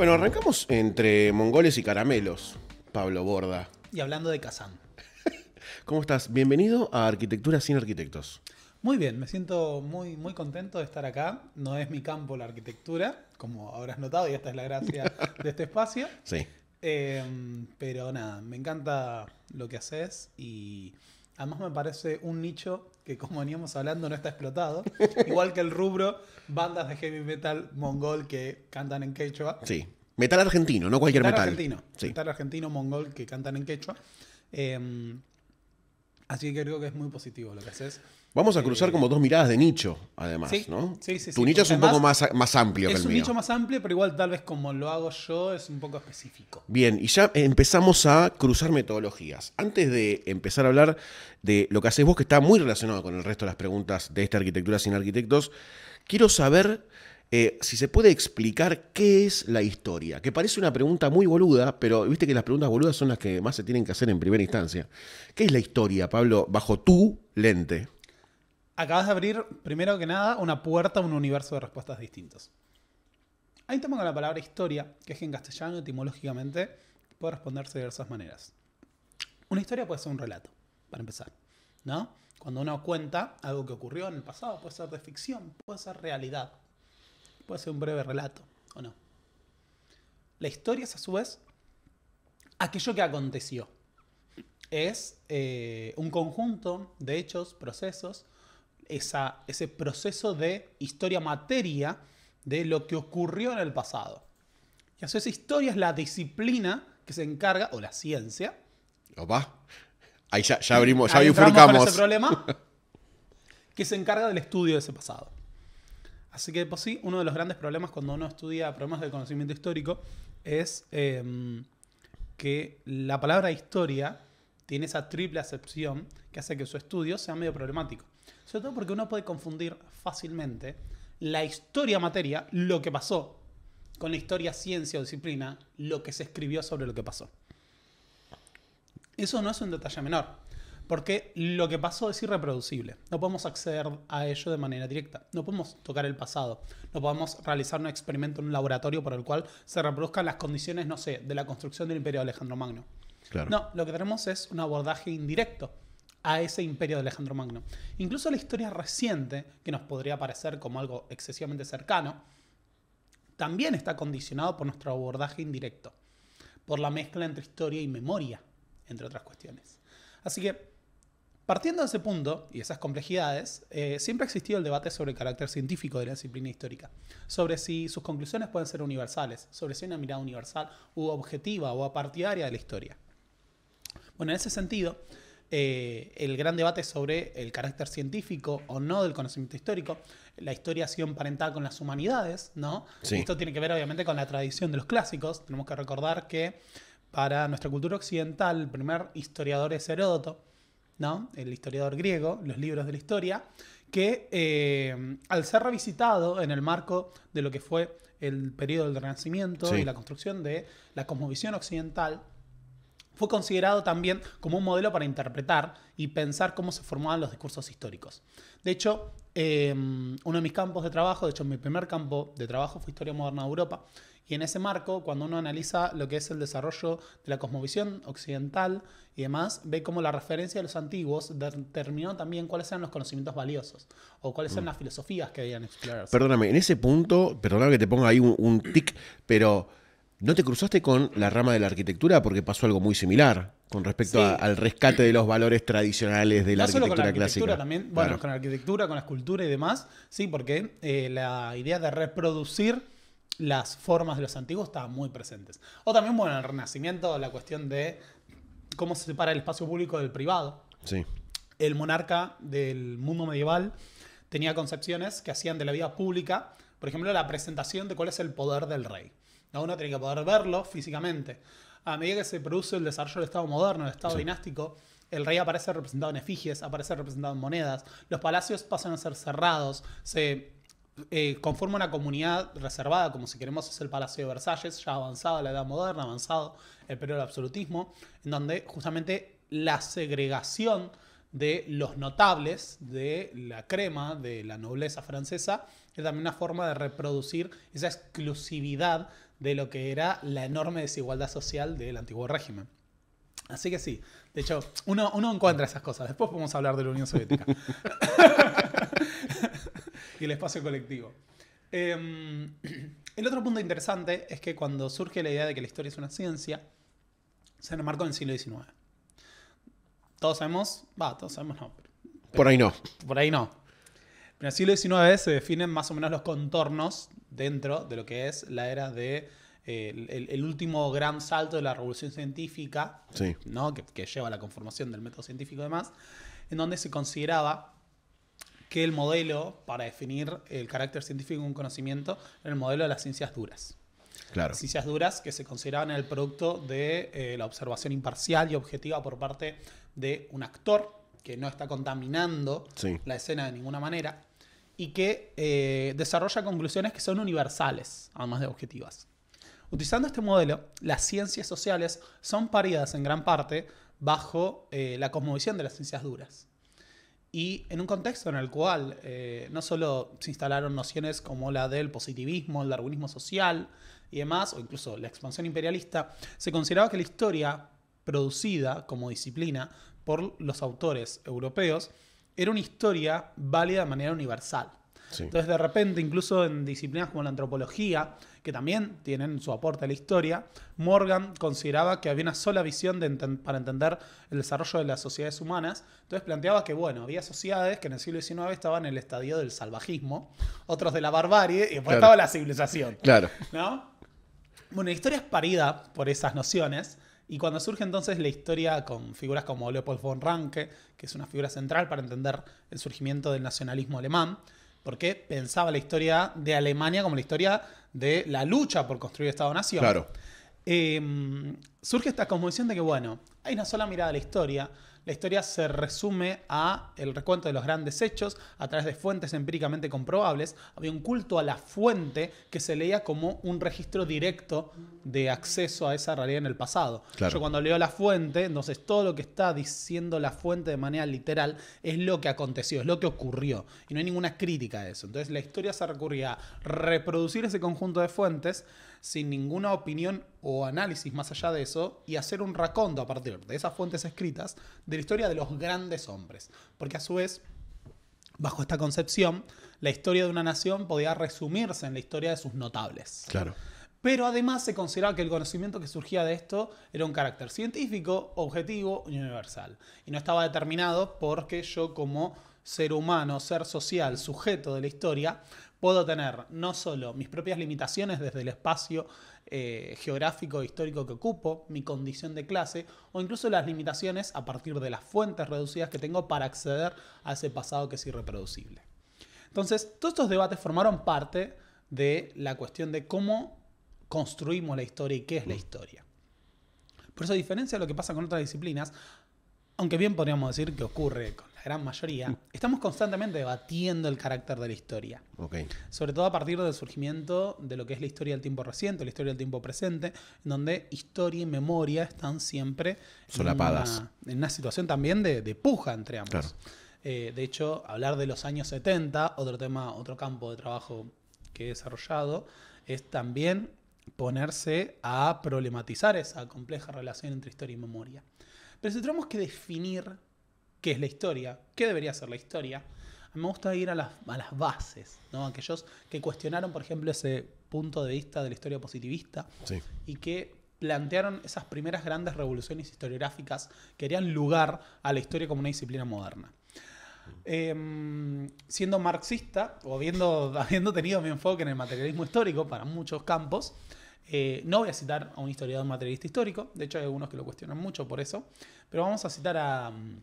Bueno, arrancamos entre mongoles y caramelos, Pablo Borda. Y hablando de Kazán. ¿Cómo estás? Bienvenido a Arquitectura sin Arquitectos. Muy bien, me siento muy, muy contento de estar acá. No es mi campo la arquitectura, como habrás notado, y esta es la gracia de este espacio. Sí. Eh, pero nada, me encanta lo que haces y Además me parece un nicho que como veníamos hablando no está explotado. Igual que el rubro, bandas de heavy metal mongol que cantan en quechua. Sí. Metal argentino, no cualquier metal. Metal argentino. Metal argentino mongol que cantan en quechua. Eh, así que creo que es muy positivo lo que haces. Vamos a cruzar eh, como dos miradas de nicho, además, ¿no? Sí, sí, tu nicho es un poco más, más amplio que el mío. Es un nicho más amplio, pero igual tal vez como lo hago yo es un poco específico. Bien, y ya empezamos a cruzar metodologías. Antes de empezar a hablar de lo que haces vos, que está muy relacionado con el resto de las preguntas de esta arquitectura sin arquitectos, quiero saber eh, si se puede explicar qué es la historia, que parece una pregunta muy boluda, pero viste que las preguntas boludas son las que más se tienen que hacer en primera instancia. ¿Qué es la historia, Pablo, bajo tu lente? acabas de abrir, primero que nada, una puerta a un universo de respuestas distintos. Ahí un con la palabra historia, que es en castellano etimológicamente puede responderse de diversas maneras. Una historia puede ser un relato, para empezar, ¿no? Cuando uno cuenta algo que ocurrió en el pasado, puede ser de ficción, puede ser realidad, puede ser un breve relato, ¿o no? La historia es a su vez aquello que aconteció. Es eh, un conjunto de hechos, procesos, ese proceso de historia-materia de lo que ocurrió en el pasado. Y así esa historia es la disciplina que se encarga, o la ciencia. Opa. Ahí ya, abrimos, ya bifurcamos. ese problema que se encarga del estudio de ese pasado. Así que, pues sí, uno de los grandes problemas cuando uno estudia problemas del conocimiento histórico es em, que la palabra historia tiene esa triple acepción que hace que su estudio sea medio problemático. Sobre todo porque uno puede confundir fácilmente la historia materia, lo que pasó, con la historia ciencia o disciplina, lo que se escribió sobre lo que pasó. Eso no es un detalle menor, porque lo que pasó es irreproducible. No podemos acceder a ello de manera directa. No podemos tocar el pasado. No podemos realizar un experimento en un laboratorio por el cual se reproduzcan las condiciones, no sé, de la construcción del imperio de Alejandro Magno. No, lo que tenemos es un abordaje indirecto a ese imperio de Alejandro Magno. Incluso la historia reciente, que nos podría parecer como algo excesivamente cercano, también está condicionado por nuestro abordaje indirecto, por la mezcla entre historia y memoria, entre otras cuestiones. Así que, partiendo de ese punto y esas complejidades, eh, siempre ha existido el debate sobre el carácter científico de la disciplina histórica, sobre si sus conclusiones pueden ser universales, sobre si hay una mirada universal u objetiva o apartidaria de la historia. Bueno, en ese sentido, eh, el gran debate sobre el carácter científico o no del conocimiento histórico. La historia ha sido emparentada con las humanidades, ¿no? Esto tiene que ver obviamente con la tradición de los clásicos. Tenemos que recordar que para nuestra cultura occidental, el primer historiador es Heródoto, ¿no? El historiador griego, los libros de la historia, que eh, al ser revisitado en el marco de lo que fue el periodo del Renacimiento y la construcción de la cosmovisión occidental, fue considerado también como un modelo para interpretar y pensar cómo se formaban los discursos históricos. De hecho, em, uno de mis campos de trabajo, de hecho mi primer campo de trabajo fue Historia Moderna de Europa, y en ese marco, cuando uno analiza lo que es el desarrollo de la cosmovisión occidental y demás, ve cómo la referencia de los antiguos determinó también cuáles eran los conocimientos valiosos o cuáles eran las mm. filosofías que debían explorarse. Perdóname, en ese punto, perdóname que te ponga ahí un, un tic, pero ¿No te cruzaste con la rama de la arquitectura porque pasó algo muy similar con respecto al rescate de los valores tradicionales de la, arquitectura, solo con la arquitectura También, bueno, con la arquitectura, con la escultura y demás, sí, porque eh, la idea de reproducir las formas de los antiguos estaba muy presentes. O también, bueno, en el Renacimiento la cuestión de cómo se separa el espacio público del privado. Sí. El monarca del mundo medieval tenía concepciones que hacían de la vida pública, por ejemplo, la presentación de cuál es el poder del rey uno tiene que poder verlo físicamente. A medida que se produce el desarrollo del Estado moderno, el Estado dinástico, el rey aparece representado en efigies, aparece representado en monedas, los palacios pasan a ser cerrados, se eh, conforma una comunidad reservada, como si queremos es el Palacio de Versalles, ya avanzado la Edad Moderna, avanzado el periodo del absolutismo, en donde justamente la segregación de los notables, de la crema, de la nobleza francesa, es también una forma de reproducir esa exclusividad de lo que era la enorme desigualdad social del antiguo régimen. Así que sí, de hecho, uno, encuentra esas cosas. Después podemos hablar de la Unión Soviética y el espacio colectivo. Em, el otro punto interesante es que cuando surge la idea de que la historia es una ciencia, se marcó en el siglo XIX. Todos sabemos, va, todos sabemos no. por ahí no. Por ahí no en el siglo XIX se definen más o menos los contornos dentro de lo que es la era de eh, el, último gran salto de la revolución científica, ¿no? que, lleva a la conformación del método científico y demás, en donde se consideraba que el modelo para definir el carácter científico de un conocimiento era el modelo de las ciencias duras. ciencias duras que se consideraban el producto de eh, la observación imparcial y objetiva por parte de un actor que no está contaminando la escena de ninguna manera, y que eh, desarrolla conclusiones que son universales, además de objetivas. Utilizando este modelo, las ciencias sociales son paridas en gran parte bajo eh, la cosmovisión de las ciencias duras. Y en un contexto en el cual eh, no solo se instalaron nociones como la del positivismo, el darwinismo social y demás, o incluso la expansión imperialista, se consideraba que la historia producida como disciplina por los autores europeos era una historia válida de manera universal. Entonces, de repente, incluso en disciplinas como la antropología, que también tienen su aporte a la historia, Morgan consideraba que había una sola visión para entender el desarrollo de las sociedades humanas. Entonces planteaba que, bueno, había sociedades que en el siglo XIX estaban en el estadio del salvajismo, otros de la barbarie, y después estaba la civilización. Claro. ¿No? Bueno, la historia es parida por esas nociones, y cuando surge entonces la historia con figuras como Leopold von Ranke, que es una figura central para entender el surgimiento del nacionalismo alemán, porque pensaba la historia de Alemania como la historia de la lucha por construir Estado-Nación. Claro. Em, surge esta conmoción de que, bueno, hay una sola mirada a la historia, la historia se resume a el recuento de los grandes hechos a través de fuentes empíricamente comprobables. Había un culto a la fuente que se leía como un registro directo de acceso a esa realidad en el pasado. Yo cuando leo la fuente, entonces todo lo que está diciendo la fuente de manera literal es lo que aconteció, es lo que ocurrió. Y no hay ninguna crítica a eso. Entonces la historia se recurría a reproducir ese conjunto de fuentes sin ninguna opinión o análisis más allá de eso y hacer un racondo a partir de esas fuentes escritas de la historia de los grandes hombres. Porque a su vez, bajo esta concepción, la historia de una nación podía resumirse en la historia de sus notables. Claro. Pero además se consideraba que el conocimiento que surgía de esto era un carácter científico, objetivo y universal. Y no estaba determinado porque yo como ser humano, ser social, sujeto de la historia, puedo tener no solo mis propias limitaciones desde el espacio eh, geográfico e histórico que ocupo, mi condición de clase, o incluso las limitaciones a partir de las fuentes reducidas que tengo para acceder a ese pasado que es irreproducible. Entonces, todos estos debates formaron parte de la cuestión de cómo construimos la historia y qué es la mm. historia. Por eso, a diferencia de lo que pasa con otras disciplinas, aunque bien podríamos decir que ocurre con gran mayoría, estamos constantemente debatiendo el carácter de la historia. Sobre todo a partir del surgimiento de lo que es la historia del tiempo reciente, la historia del tiempo presente, en donde historia y memoria están siempre solapadas. En una, situación también de, puja entre ambos. Eh, de hecho, hablar de los años 70, otro tema, otro campo de trabajo que he desarrollado, es también ponerse a problematizar esa compleja relación entre historia y memoria. Pero si tenemos que definir qué es la historia, qué debería ser la historia. A mí me gusta ir a las, a bases, ¿no? Aquellos que cuestionaron, por ejemplo, ese punto de vista de la historia positivista y que plantearon esas primeras grandes revoluciones historiográficas que harían lugar a la historia como una disciplina moderna. Em, siendo marxista o habiendo, habiendo tenido mi enfoque en el materialismo histórico para muchos campos, eh, no voy a citar a un historiador materialista histórico, de hecho hay algunos que lo cuestionan mucho por eso, pero vamos a citar a, mm,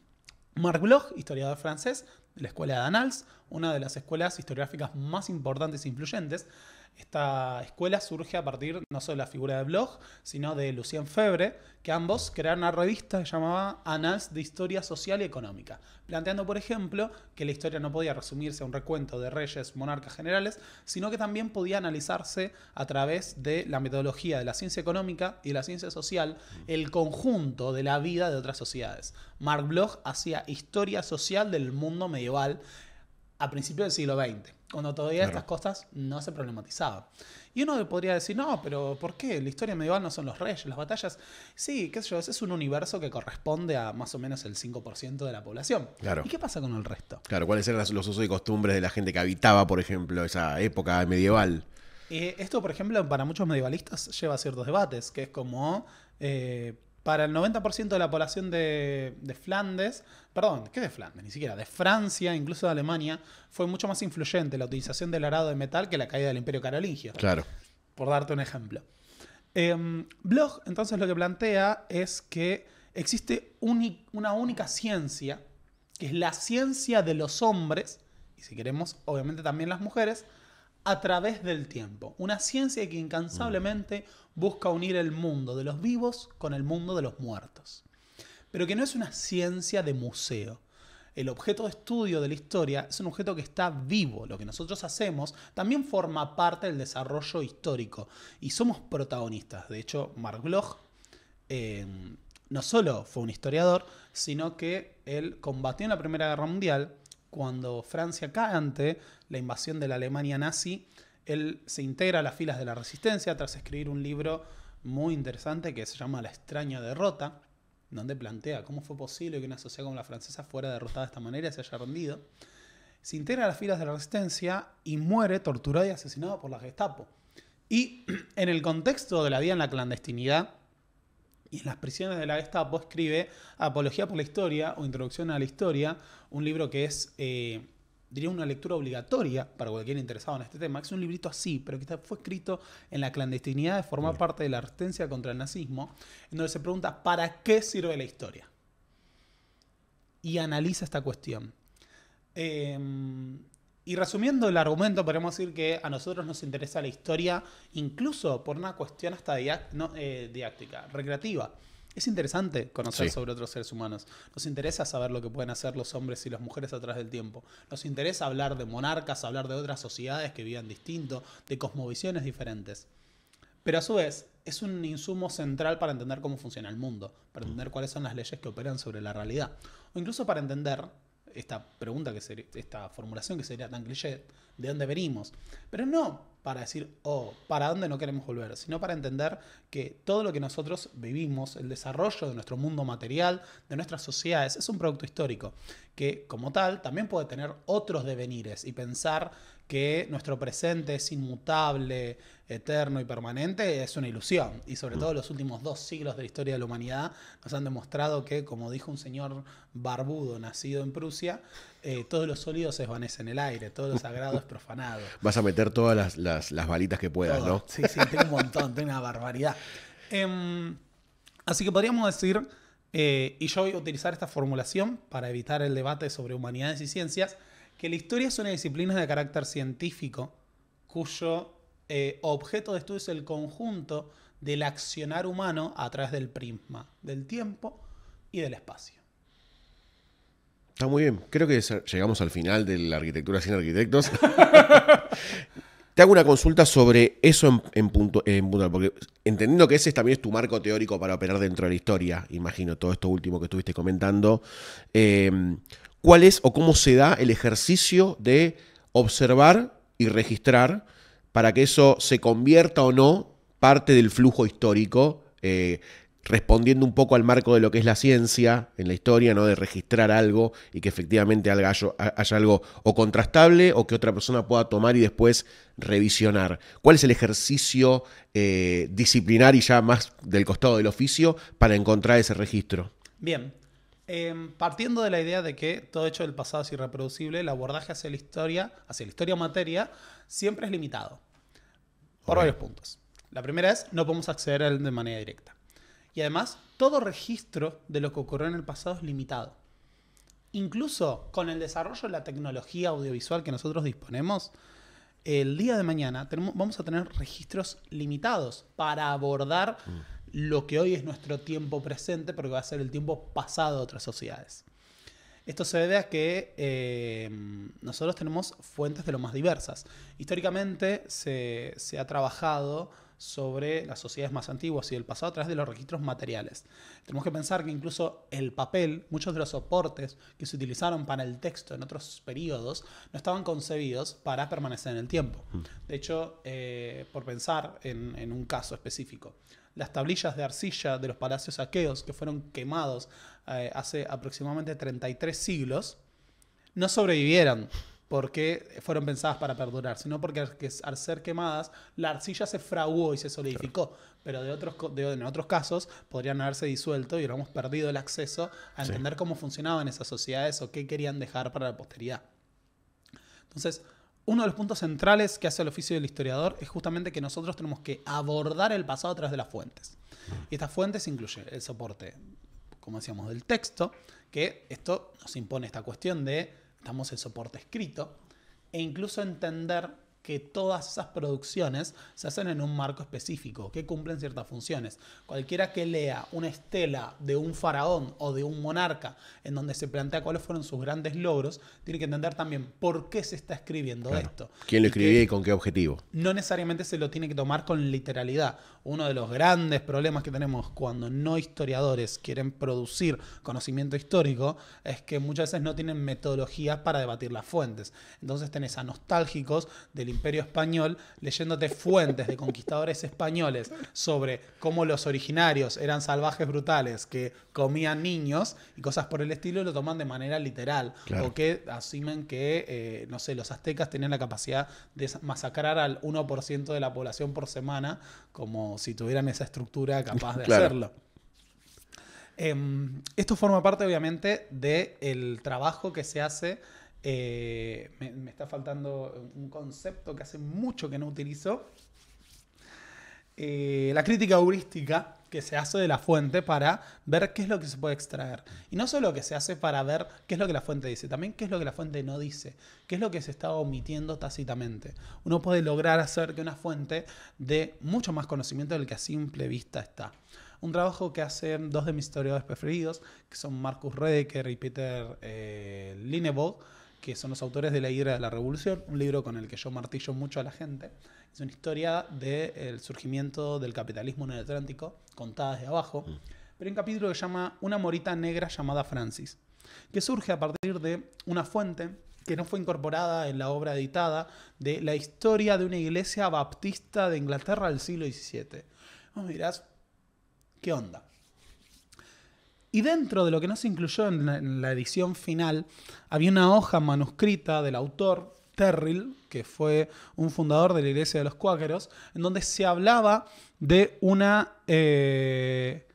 Marc Bloch, historiador francés de la escuela de Annales, una de las escuelas historiográficas más importantes e influyentes, esta escuela surge a partir no solo de la figura de Bloch, sino de Lucien Febre, que ambos crearon una revista que llamaba de Historia Social y Económica, planteando, por ejemplo, que la historia no podía resumirse a un recuento de reyes, monarcas generales, sino que también podía analizarse a través de la metodología de la ciencia económica y de la ciencia social el conjunto de la vida de otras sociedades. Marc Bloch hacía historia social del mundo medieval a principios del siglo XX cuando todavía estas cosas no se problematizaban. Y uno podría decir, no, pero ¿por qué? La historia medieval no son los reyes, las batallas. Sí, qué sé yo, es un universo que corresponde a más o menos el 5% de la población. Claro. ¿Y qué pasa con el resto? Claro, ¿cuáles eran los usos y costumbres de la gente que habitaba, por ejemplo, esa época medieval? Eh, esto, por ejemplo, para muchos medievalistas lleva a ciertos debates, que es como... Eh, para el 90% de la población de, Flandes, perdón, ¿qué de Flandes? Ni siquiera, de Francia, incluso de Alemania, fue mucho más influyente la utilización del arado de metal que la caída del imperio carolingio. Claro. Por darte un ejemplo. Em, Bloch entonces lo que plantea es que existe una única ciencia, que es la ciencia de los hombres, y si queremos, obviamente también las mujeres, a través del tiempo. Una ciencia que incansablemente busca unir el mundo de los vivos con el mundo de los muertos. Pero que no es una ciencia de museo. El objeto de estudio de la historia es un objeto que está vivo. Lo que nosotros hacemos también forma parte del desarrollo histórico y somos protagonistas. De hecho, Mark Bloch em, no solo fue un historiador, sino que él combatió en la Primera Guerra Mundial, cuando Francia cae ante la invasión de la Alemania nazi, él se integra a las filas de la resistencia tras escribir un libro muy interesante que se llama La extraña derrota, donde plantea cómo fue posible que una sociedad como la francesa fuera derrotada de esta manera y se haya rendido. Se integra a las filas de la resistencia y muere torturado y asesinado por la Gestapo. Y en el contexto de la vida en la clandestinidad, y en las prisiones de la Gestapo escribe Apología por la Historia o Introducción a la Historia, un libro que es, eh, diría, una lectura obligatoria para cualquier interesado en este tema. Es un librito así, pero que fue escrito en la clandestinidad de formar parte de la resistencia contra el nazismo, en donde se pregunta, ¿para qué sirve la historia? Y analiza esta cuestión. Eh, y resumiendo el argumento, podemos decir que a nosotros nos interesa la historia, incluso por una cuestión hasta diáctica, eh, didáctica, recreativa. Es interesante conocer sobre otros seres humanos. Nos interesa saber lo que pueden hacer los hombres y las mujeres a través del tiempo. Nos interesa hablar de monarcas, hablar de otras sociedades que vivían distinto, de cosmovisiones diferentes. Pero a su vez, es un insumo central para entender cómo funciona el mundo, para entender cuáles son las leyes que operan sobre la realidad, o incluso para entender esta pregunta, que sería, esta formulación que sería tan cliché, ¿de dónde venimos? Pero no para decir, oh, ¿para dónde no queremos volver? Sino para entender que todo lo que nosotros vivimos, el desarrollo de nuestro mundo material, de nuestras sociedades, es un producto histórico, que como tal también puede tener otros devenires y pensar que nuestro presente es inmutable, eterno y permanente, es una ilusión. Y sobre mm. todo los últimos dos siglos de la historia de la humanidad nos han demostrado que, como dijo un señor barbudo nacido en Prusia, eh, todos los sólidos se desvanecen en el aire, todo lo sagrado es profanado. Vas a meter todas las, balitas que puedas, ¿no? Sí, sí, tengo un montón, tengo una barbaridad. Em, así que podríamos decir, eh, y yo voy a utilizar esta formulación para evitar el debate sobre humanidades y ciencias, que la historia es una disciplina de carácter científico cuyo eh, objeto de estudio es el conjunto del accionar humano a través del prisma, del tiempo y del espacio. Está muy bien. Creo que llegamos al final de la arquitectura sin arquitectos. Te hago una consulta sobre eso en, punto, en punto, porque entendiendo que ese también es tu marco teórico para operar dentro de la historia, imagino todo esto último que estuviste comentando. Eh, cuál es o cómo se da el ejercicio de observar y registrar para que eso se convierta o no parte del flujo histórico, eh, respondiendo un poco al marco de lo que es la ciencia en la historia, ¿no? de registrar algo y que efectivamente haya, haya algo o contrastable o que otra persona pueda tomar y después revisionar. ¿Cuál es el ejercicio eh, disciplinar y ya más del costado del oficio para encontrar ese registro? Bien, Em, partiendo de la idea de que todo hecho del pasado es irreproducible, el abordaje hacia la historia, hacia la historia o materia, siempre es limitado. Por varios puntos. La primera es, no podemos acceder a él de manera directa. Y además, todo registro de lo que ocurrió en el pasado es limitado. Incluso con el desarrollo de la tecnología audiovisual que nosotros disponemos, el día de mañana vamos a tener registros limitados para abordar mm lo que hoy es nuestro tiempo presente, pero que va a ser el tiempo pasado de otras sociedades. Esto se debe a que eh, nosotros tenemos fuentes de lo más diversas. Históricamente se, ha trabajado sobre las sociedades más antiguas y el pasado a través de los registros materiales. Tenemos que pensar que incluso el papel, muchos de los soportes que se utilizaron para el texto en otros periodos, no estaban concebidos para permanecer en el tiempo. Mm. De hecho, eh, por pensar en un caso específico, las tablillas de arcilla de los palacios aqueos que fueron quemados eh, hace aproximadamente 33 siglos, no sobrevivieron porque fueron pensadas para perdurar, sino porque al ser quemadas la arcilla se fraguó y se solidificó, pero de otros, en otros casos podrían haberse disuelto y hubiéramos perdido el acceso a entender cómo funcionaban esas sociedades o qué querían dejar para la posteridad. Entonces, uno de los puntos centrales que hace el oficio del historiador es justamente que nosotros tenemos que abordar el pasado a través de las fuentes. Y estas fuentes incluyen el soporte, como decíamos, del texto, que esto nos impone esta cuestión de, estamos el soporte escrito, e incluso entender que todas esas producciones se hacen en un marco específico, que cumplen ciertas funciones. Cualquiera que lea una estela de un faraón o de un monarca en donde se plantea cuáles fueron sus grandes logros, tiene que entender también por qué se está escribiendo esto. ¿Quién lo escribía y, con qué objetivo? No necesariamente se lo tiene que tomar con literalidad. Uno de los grandes problemas que tenemos cuando no historiadores quieren producir conocimiento histórico es que muchas veces no tienen metodologías para debatir las fuentes. Entonces tenés a nostálgicos del Imperio Español, leyéndote fuentes de conquistadores españoles sobre cómo los originarios eran salvajes brutales que comían niños y cosas por el estilo, lo toman de manera literal. O que asimen que, eh, no sé, los aztecas tenían la capacidad de masacrar al 1% de la población por semana, como si tuvieran esa estructura capaz de hacerlo. Em, esto forma parte, obviamente, del trabajo que se hace eh, me, está faltando un concepto que hace mucho que no utilizo. Eh, la crítica heurística que se hace de la fuente para ver qué es lo que se puede extraer. Y no solo que se hace para ver qué es lo que la fuente dice, también qué es lo que la fuente no dice, qué es lo que se está omitiendo tácitamente. Uno puede lograr hacer que una fuente dé mucho más conocimiento del que a simple vista está. Un trabajo que hacen dos de mis historiadores preferidos, que son Marcus Redeker y Peter eh, que son los autores de La Hidra de la Revolución, un libro con el que yo martillo mucho a la gente. Es una historia del surgimiento del capitalismo en el Atlántico, contada desde abajo. Mm. Pero hay un capítulo que llama Una morita negra llamada Francis, que surge a partir de una fuente que no fue incorporada en la obra editada de la historia de una iglesia baptista de Inglaterra del siglo XVII. Vos miras ¿qué onda? Y dentro de lo que no se incluyó en la, edición final, había una hoja manuscrita del autor Terrell, que fue un fundador de la Iglesia de los Cuáqueros, en donde se hablaba de una eh,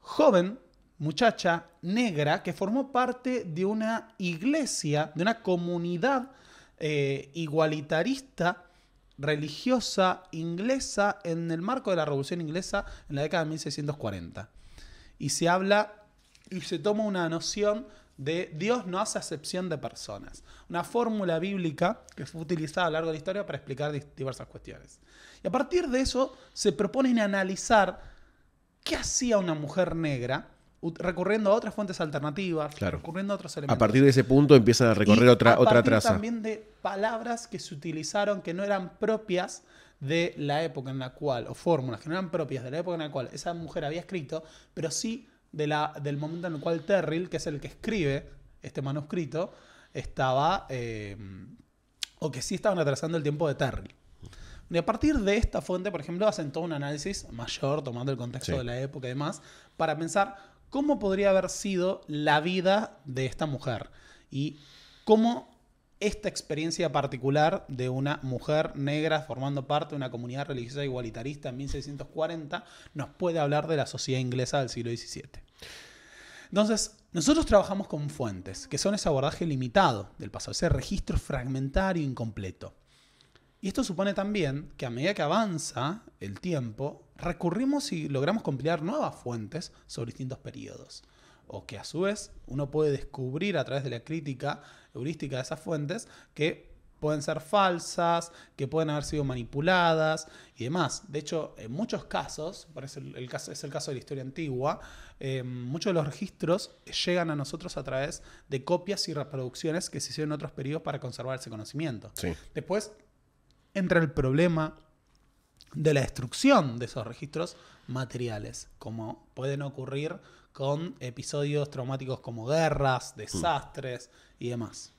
joven muchacha negra que formó parte de una iglesia, de una comunidad eh, igualitarista religiosa inglesa en el marco de la Revolución Inglesa en la década de 1640 y se habla y se toma una noción de Dios no hace acepción de personas. Una fórmula bíblica que fue utilizada a lo largo de la historia para explicar diversas cuestiones. Y a partir de eso se proponen analizar qué hacía una mujer negra recurriendo a otras fuentes alternativas, recurriendo a otros elementos. A partir de ese punto empiezan a recorrer otra, otra traza. También de palabras que se utilizaron que no eran propias de la época en la cual, o fórmulas que no eran propias de la época en la cual esa mujer había escrito, pero sí de la, del momento en el cual Terril, que es el que escribe este manuscrito, estaba, eh, o que sí estaban atrasando el tiempo de Terril. Y a partir de esta fuente, por ejemplo, hacen todo un análisis mayor, tomando el contexto de la época y demás, para pensar cómo podría haber sido la vida de esta mujer y cómo esta experiencia particular de una mujer negra formando parte de una comunidad religiosa igualitarista en 1640 nos puede hablar de la sociedad inglesa del siglo XVII. Entonces, nosotros trabajamos con fuentes, que son ese abordaje limitado del pasado, ese registro fragmentario e incompleto. Y esto supone también que a medida que avanza el tiempo, recurrimos y logramos compilar nuevas fuentes sobre distintos periodos. O que a su vez uno puede descubrir a través de la crítica heurística de esas fuentes que pueden ser falsas, que pueden haber sido manipuladas y demás. De hecho, en muchos casos, es el, caso, es el caso de la historia antigua, eh, muchos de los registros llegan a nosotros a través de copias y reproducciones que se hicieron en otros periodos para conservar ese conocimiento. Después entra el problema de la destrucción de esos registros materiales, como pueden ocurrir con episodios traumáticos como guerras, hmm. desastres y demás.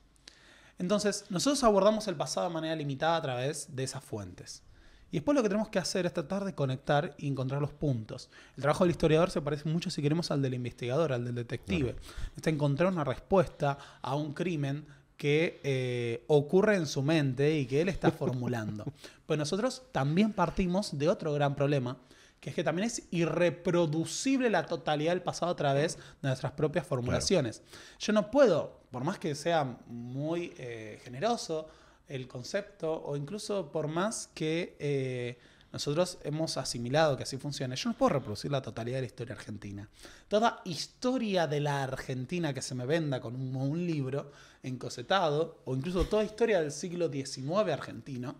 Entonces, nosotros abordamos el pasado de manera limitada a través de esas fuentes. Y después lo que tenemos que hacer es tratar de conectar y encontrar los puntos. El trabajo del historiador se parece mucho, si queremos, al del investigador, al del detective. Está encontrar una respuesta a un crimen que eh, ocurre en su mente y que él está formulando. pues nosotros también partimos de otro gran problema, que es que también es irreproducible la totalidad del pasado a través de nuestras propias formulaciones. Yo no puedo, por más que sea muy eh, generoso el concepto, o incluso por más que eh, nosotros hemos asimilado que así funcione, yo no puedo reproducir la totalidad de la historia argentina. Toda historia de la Argentina que se me venda con un, un libro encosetado, o incluso toda historia del siglo XIX argentino,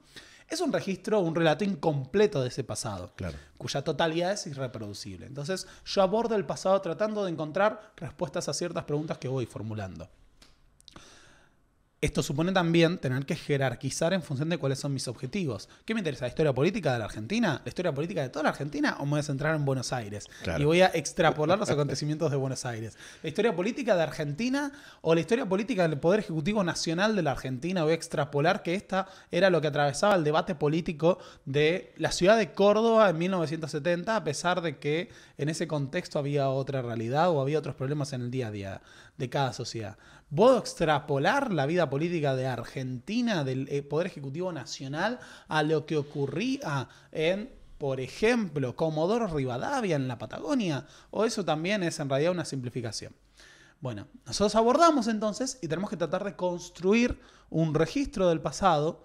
es un registro, un relato incompleto de ese pasado, cuya totalidad es irreproducible. Entonces yo abordo el pasado tratando de encontrar respuestas a ciertas preguntas que voy formulando. Esto supone también tener que jerarquizar en función de cuáles son mis objetivos. ¿Qué me interesa? ¿La historia política de la Argentina? ¿La historia política de toda la Argentina? ¿O me voy a centrar en Buenos Aires? Y voy a extrapolar los acontecimientos de Buenos Aires. ¿La historia política de Argentina o la historia política del Poder Ejecutivo Nacional de la Argentina? Voy a extrapolar que esta era lo que atravesaba el debate político de la ciudad de Córdoba en 1970, a pesar de que en ese contexto había otra realidad o había otros problemas en el día a día de cada sociedad. ¿Puedo extrapolar la vida política de Argentina, del eh, Poder Ejecutivo Nacional, a lo que ocurría en, por ejemplo, Comodoro Rivadavia en la Patagonia? ¿O eso también es en realidad una simplificación? Bueno, nosotros abordamos entonces y tenemos que tratar de construir un registro del pasado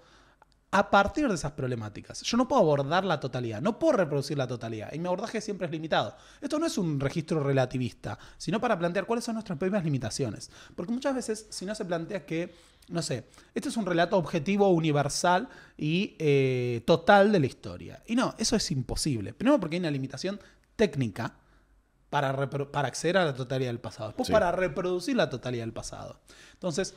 a partir de esas problemáticas. Yo no puedo abordar la totalidad, no puedo reproducir la totalidad y mi abordaje siempre es limitado. Esto no es un registro relativista, sino para plantear cuáles son nuestras propias limitaciones. Porque muchas veces, si no se plantea que, no sé, este es un relato objetivo, universal y eh, total de la historia. Y no, eso es imposible. Primero porque hay una limitación técnica para, para acceder a la totalidad del pasado, después para reproducir la totalidad del pasado. Entonces,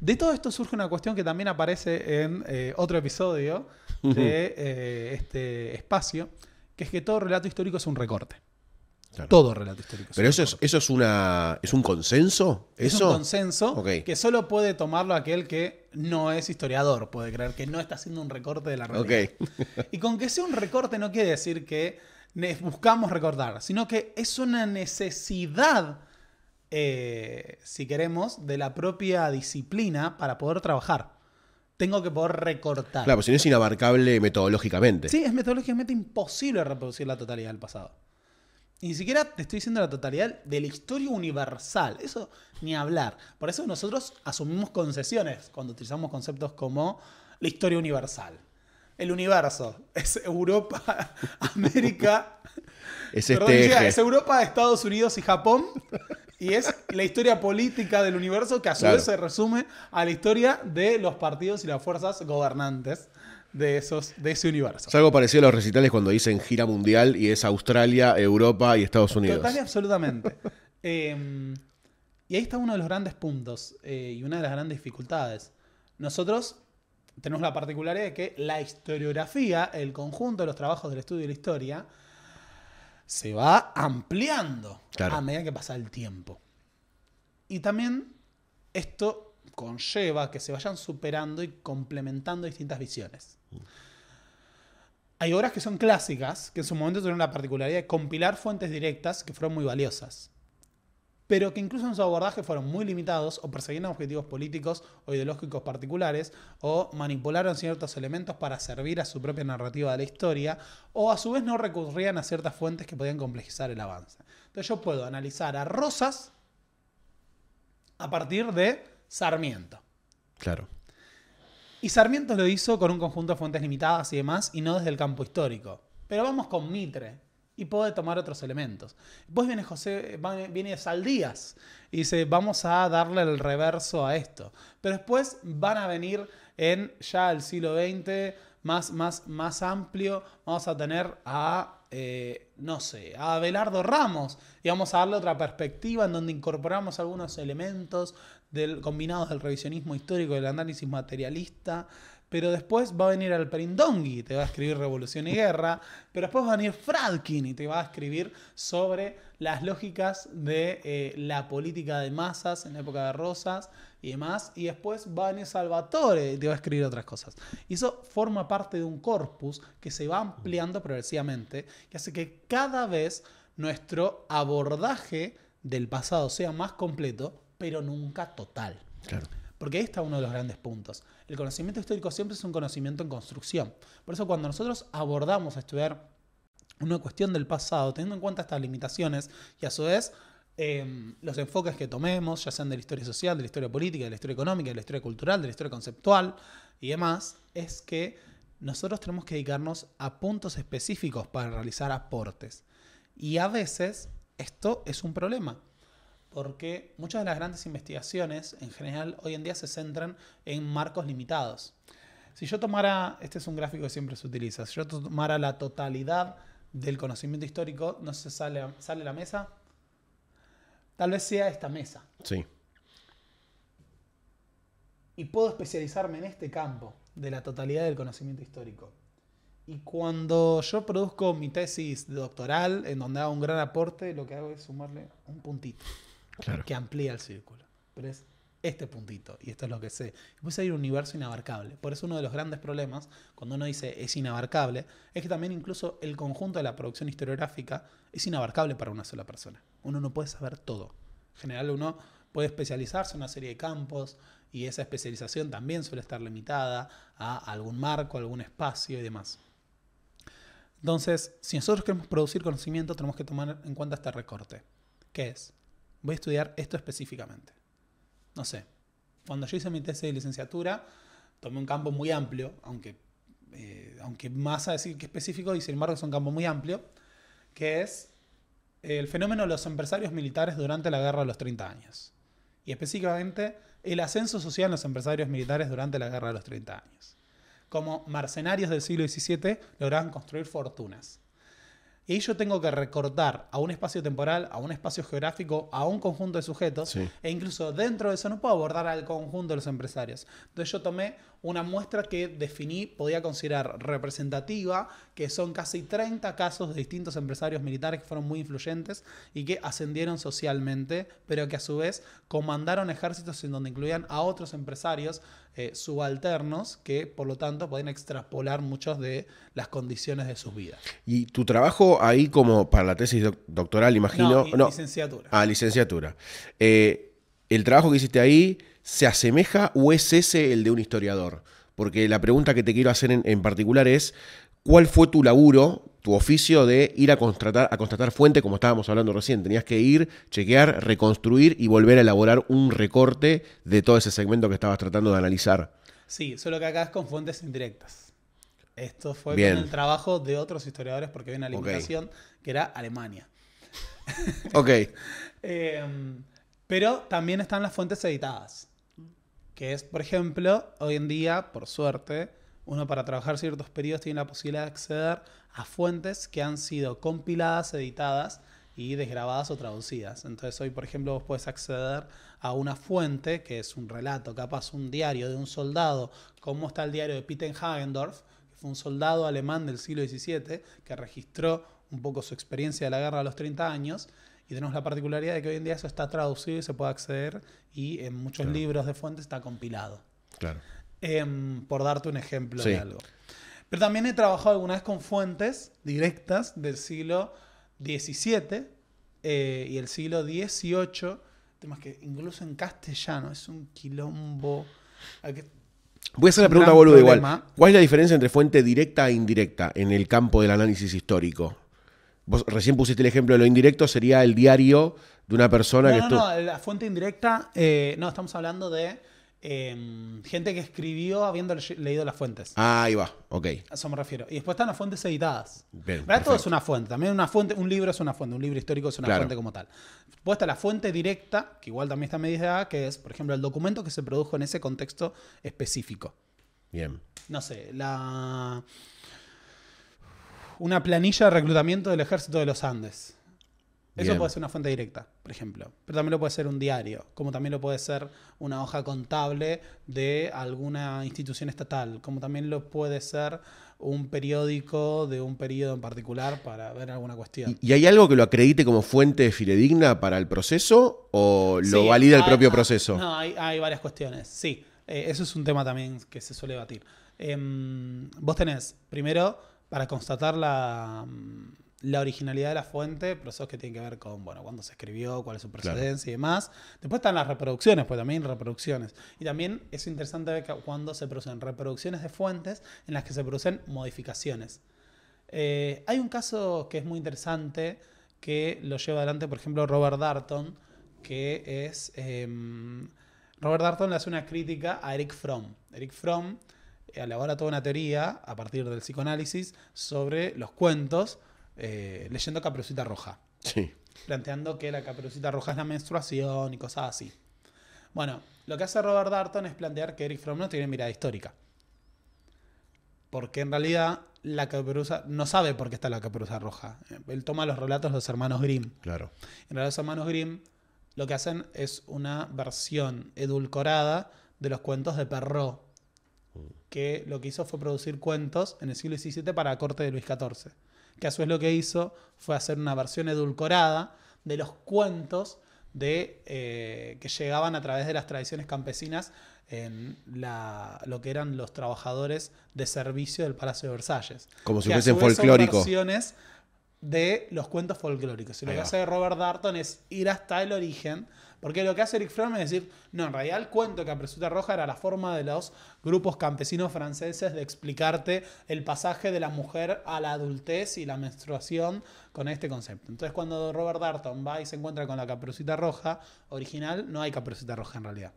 de todo esto surge una cuestión que también aparece en eh, otro episodio de eh, este espacio, que es que todo relato histórico es un recorte. Todo relato histórico. Pero eso es, eso es una es un consenso. ¿Eso? Es un consenso que solo puede tomarlo aquel que no es historiador, puede creer que no está haciendo un recorte de la realidad. y con que sea un recorte no quiere decir que buscamos recordar, sino que es una necesidad eh, si queremos, de la propia disciplina para poder trabajar. Tengo que poder recortar. Claro, pues si no es inabarcable metodológicamente. Sí, es metodológicamente imposible reproducir la totalidad del pasado. ni siquiera te estoy diciendo la totalidad de la historia universal. Eso ni hablar. Por eso nosotros asumimos concesiones cuando utilizamos conceptos como la historia universal. El universo. Es Europa, América. es, este es Europa, Estados Unidos y Japón. Y es la historia política del universo que a su vez se resume a la historia de los partidos y las fuerzas gobernantes de, esos, de ese universo. Es algo parecido a los recitales cuando dicen gira mundial y es Australia, Europa y Estados Unidos. Total absolutamente. Em, y ahí está uno de los grandes puntos eh, y una de las grandes dificultades. Nosotros tenemos la particularidad de que la historiografía, el conjunto de los trabajos del estudio de la historia, se va ampliando a medida que pasa el tiempo. Y también esto conlleva que se vayan superando y complementando distintas visiones. Hay obras que son clásicas, que en su momento tuvieron la particularidad de compilar fuentes directas que fueron muy valiosas pero que incluso en su abordaje fueron muy limitados o perseguían objetivos políticos o ideológicos particulares, o manipularon ciertos elementos para servir a su propia narrativa de la historia, o a su vez no recurrían a ciertas fuentes que podían complejizar el avance. Entonces yo puedo analizar a Rosas a partir de Sarmiento. Claro. Y Sarmiento lo hizo con un conjunto de fuentes limitadas y demás, y no desde el campo histórico. Pero vamos con Mitre, y puede tomar otros elementos. Después viene José, viene Saldías y dice, vamos a darle el reverso a esto. Pero después van a venir en ya el siglo XX, más, más, más amplio, vamos a tener a, eh, no sé, a Abelardo Ramos y vamos a darle otra perspectiva en donde incorporamos algunos elementos del, combinados del revisionismo histórico, y del análisis materialista, pero después va a venir Alperindongi y te va a escribir Revolución y Guerra, pero después va a venir Fradkin y te va a escribir sobre las lógicas de eh, la política de masas en la época de Rosas y demás, y después va a venir Salvatore y te va a escribir otras cosas. Y eso forma parte de un corpus que se va ampliando progresivamente, que hace que cada vez nuestro abordaje del pasado sea más completo, pero nunca total. Claro. Porque ahí este está uno de los grandes puntos. El conocimiento histórico siempre es un conocimiento en construcción. Por eso cuando nosotros abordamos a estudiar una cuestión del pasado, teniendo en cuenta estas limitaciones y a su vez em, los enfoques que tomemos, ya sean de la historia social, de la historia política, de la historia económica, de la historia cultural, de la historia conceptual y demás, es que nosotros tenemos que dedicarnos a puntos específicos para realizar aportes. Y a veces esto es un problema, porque muchas de las grandes investigaciones en general hoy en día se centran en marcos limitados. Si yo tomara, este es un gráfico que siempre se utiliza, si yo tomara la totalidad del conocimiento histórico, no se sale, sale la mesa, tal vez sea esta mesa. Sí. Y puedo especializarme en este campo de la totalidad del conocimiento histórico. Y cuando yo produzco mi tesis doctoral, en donde hago un gran aporte, lo que hago es sumarle un puntito que amplía el círculo. Pero es este puntito, y esto es lo que sé. puede hay un universo inabarcable. Por eso uno de los grandes problemas, cuando uno dice es inabarcable, es que también incluso el conjunto de la producción historiográfica es inabarcable para una sola persona. Uno no puede saber todo. En general uno puede especializarse en una serie de campos y esa especialización también suele estar limitada a algún marco, algún espacio y demás. Entonces, si nosotros queremos producir conocimiento, tenemos que tomar en cuenta este recorte, ¿Qué es voy a estudiar esto específicamente. No sé. Cuando yo hice mi tesis de licenciatura, tomé un campo muy amplio, aunque, eh, aunque más a decir que específico, y sin embargo es un campo muy amplio, que es el fenómeno de los empresarios militares durante la guerra de los 30 años. Y específicamente el ascenso social de los empresarios militares durante la guerra de los 30 años. Como mercenarios del siglo XVII lograban construir fortunas. Y yo tengo que recortar a un espacio temporal, a un espacio geográfico, a un conjunto de sujetos. E incluso dentro de eso no puedo abordar al conjunto de los empresarios. Entonces yo tomé una muestra que definí podía considerar representativa, que son casi 30 casos de distintos empresarios militares que fueron muy influyentes y que ascendieron socialmente, pero que a su vez comandaron ejércitos en donde incluían a otros empresarios eh, subalternos que por lo tanto pueden extrapolar muchas de las condiciones de sus vidas. Y tu trabajo ahí como para la tesis doctoral, imagino... No, licenciatura. Ah, licenciatura. Eh, el trabajo que hiciste ahí ¿se asemeja o es ese el de un historiador? Porque la pregunta que te quiero hacer en, particular es, ¿cuál fue tu laburo, tu oficio de ir a contratar a contratar fuente, como estábamos hablando recién? Tenías que ir, chequear, reconstruir y volver a elaborar un recorte de todo ese segmento que estabas tratando de analizar. Sí, solo que acá es con fuentes indirectas. Esto fue Bien. con el trabajo de otros historiadores porque viene una limitación que era Alemania. ok. Em, pero también están las fuentes editadas. Que es, por ejemplo, hoy en día, por suerte, uno para trabajar ciertos periodos tiene la posibilidad de acceder a fuentes que han sido compiladas, editadas y desgrabadas o traducidas. Entonces hoy, por ejemplo, vos puedes acceder a una fuente, que es un relato, capaz un diario de un soldado, como está el diario de Peter Hagendorf, que fue un soldado alemán del siglo XVII, que registró un poco su experiencia de la guerra a los 30 años, y tenemos la particularidad de que hoy en día eso está traducido y se puede acceder y en muchos libros de fuentes está compilado. Claro. Em, por darte un ejemplo de algo. Pero también he trabajado alguna vez con fuentes directas del siglo XVII eh, y el siglo XVIII. Temas que incluso en castellano es un quilombo. Voy a hacer la pregunta, boludo, igual. ¿Cuál es la diferencia entre fuente directa e indirecta en el campo del análisis histórico? Vos recién pusiste el ejemplo de lo indirecto, sería el diario de una persona que... No, no, la fuente indirecta, eh, no, estamos hablando de em, gente que escribió habiendo leído las fuentes. Ah, ahí va, ok. A eso me refiero. Y después están las fuentes editadas. Para todo es una fuente, también una fuente, un libro es una fuente, un libro histórico es una fuente como tal. Después está la fuente directa, que igual también está medida, que es, por ejemplo, el documento que se produjo en ese contexto específico. Bien. No sé, la una planilla de reclutamiento del ejército de los Andes. Eso puede ser una fuente directa, por ejemplo. Pero también lo puede ser un diario, como también lo puede ser una hoja contable de alguna institución estatal, como también lo puede ser un periódico de un periodo en particular para ver alguna cuestión. ¿Y hay algo que lo acredite como fuente fidedigna para el proceso o lo valida el propio proceso? No, hay, varias cuestiones, sí. Eh, eso es un tema también que se suele batir. Em, vos tenés, primero, para constatar mm, la, originalidad de la fuente, procesos que tienen que ver con, bueno, cuándo se escribió, cuál es su precedencia y demás. Después están las reproducciones, pues también reproducciones. Y también es interesante ver cuando se producen reproducciones de fuentes en las que se producen modificaciones. Eh, hay un caso que es muy interesante que lo lleva adelante, por ejemplo, Robert Darton, que es... Em, Robert Darton le hace una crítica a Eric Fromm. Eric Fromm eh, elabora toda una teoría a partir del psicoanálisis sobre los cuentos eh, leyendo Caperucita Roja. Sí. Planteando que la Caperucita Roja es la menstruación y cosas así. Bueno, lo que hace Robert Darton es plantear que Eric Fromm no tiene mirada histórica. Porque en realidad la caperuza no sabe por qué está la caperuza roja. Él toma los relatos de los hermanos Grimm. Claro. En realidad los hermanos Grimm lo que hacen es una versión edulcorada de los cuentos de Perrault que lo que hizo fue producir cuentos en el siglo XVII para la corte de Luis XIV. Que a su vez lo que hizo fue hacer una versión edulcorada de los cuentos eh, que llegaban a través de las tradiciones campesinas en lo que eran los trabajadores de servicio del Palacio de Versalles. Como si fuesen folclóricos. versiones de los cuentos folclóricos. Y lo que hace Robert Darton es ir hasta el origen porque lo que hace Eric Fromm es decir, no, en realidad el cuento de Capricita Roja era la forma de los grupos campesinos franceses de explicarte el pasaje de la mujer a la adultez y la menstruación con este concepto. Entonces cuando Robert Darton va y se encuentra con la Caperucita Roja original, no hay Caperucita Roja en realidad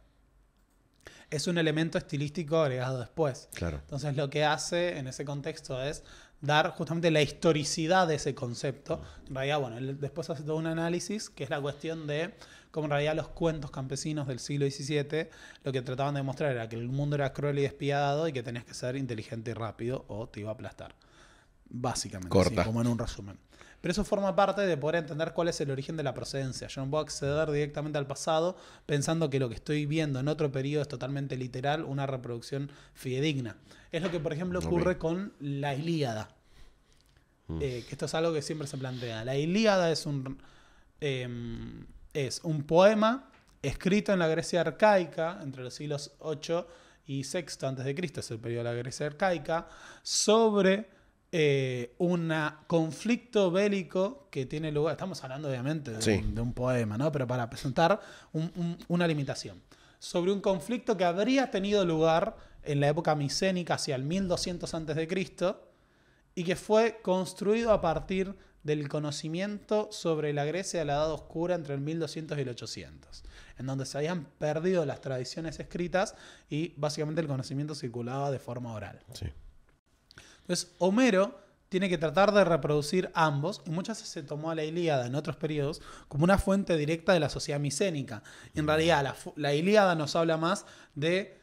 es un elemento estilístico agregado después. Entonces lo que hace en ese contexto es dar justamente la historicidad de ese concepto. En realidad, bueno, después hace todo un análisis que es la cuestión de como en realidad los cuentos campesinos del siglo XVII lo que trataban de mostrar era que el mundo era cruel y despiadado y que tenías que ser inteligente y rápido o te iba a aplastar. Básicamente, Corta. como en un resumen. Pero eso forma parte de poder entender cuál es el origen de la procedencia. Yo no puedo acceder directamente al pasado pensando que lo que estoy viendo en otro periodo es totalmente literal, una reproducción fidedigna. Es lo que, por ejemplo, ocurre con la Ilíada. Mm. Eh, que esto es algo que siempre se plantea. La Ilíada es un, em, es un poema escrito en la Grecia arcaica, entre los siglos 8 y VI antes de Cristo, es el periodo de la Grecia arcaica, sobre eh, un conflicto bélico que tiene lugar. Estamos hablando obviamente de, un, poema, ¿no? Pero para presentar una limitación. Sobre un conflicto que habría tenido lugar en la época micénica, hacia el 1200 antes de Cristo, y que fue construido a partir del conocimiento sobre la Grecia a la Edad Oscura entre el 1200 y el 800, en donde se habían perdido las tradiciones escritas y básicamente el conocimiento circulaba de forma oral. Sí. Entonces, Homero tiene que tratar de reproducir ambos, y muchas veces se tomó a la Ilíada en otros periodos como una fuente directa de la sociedad micénica. En realidad, la, la Ilíada nos habla más de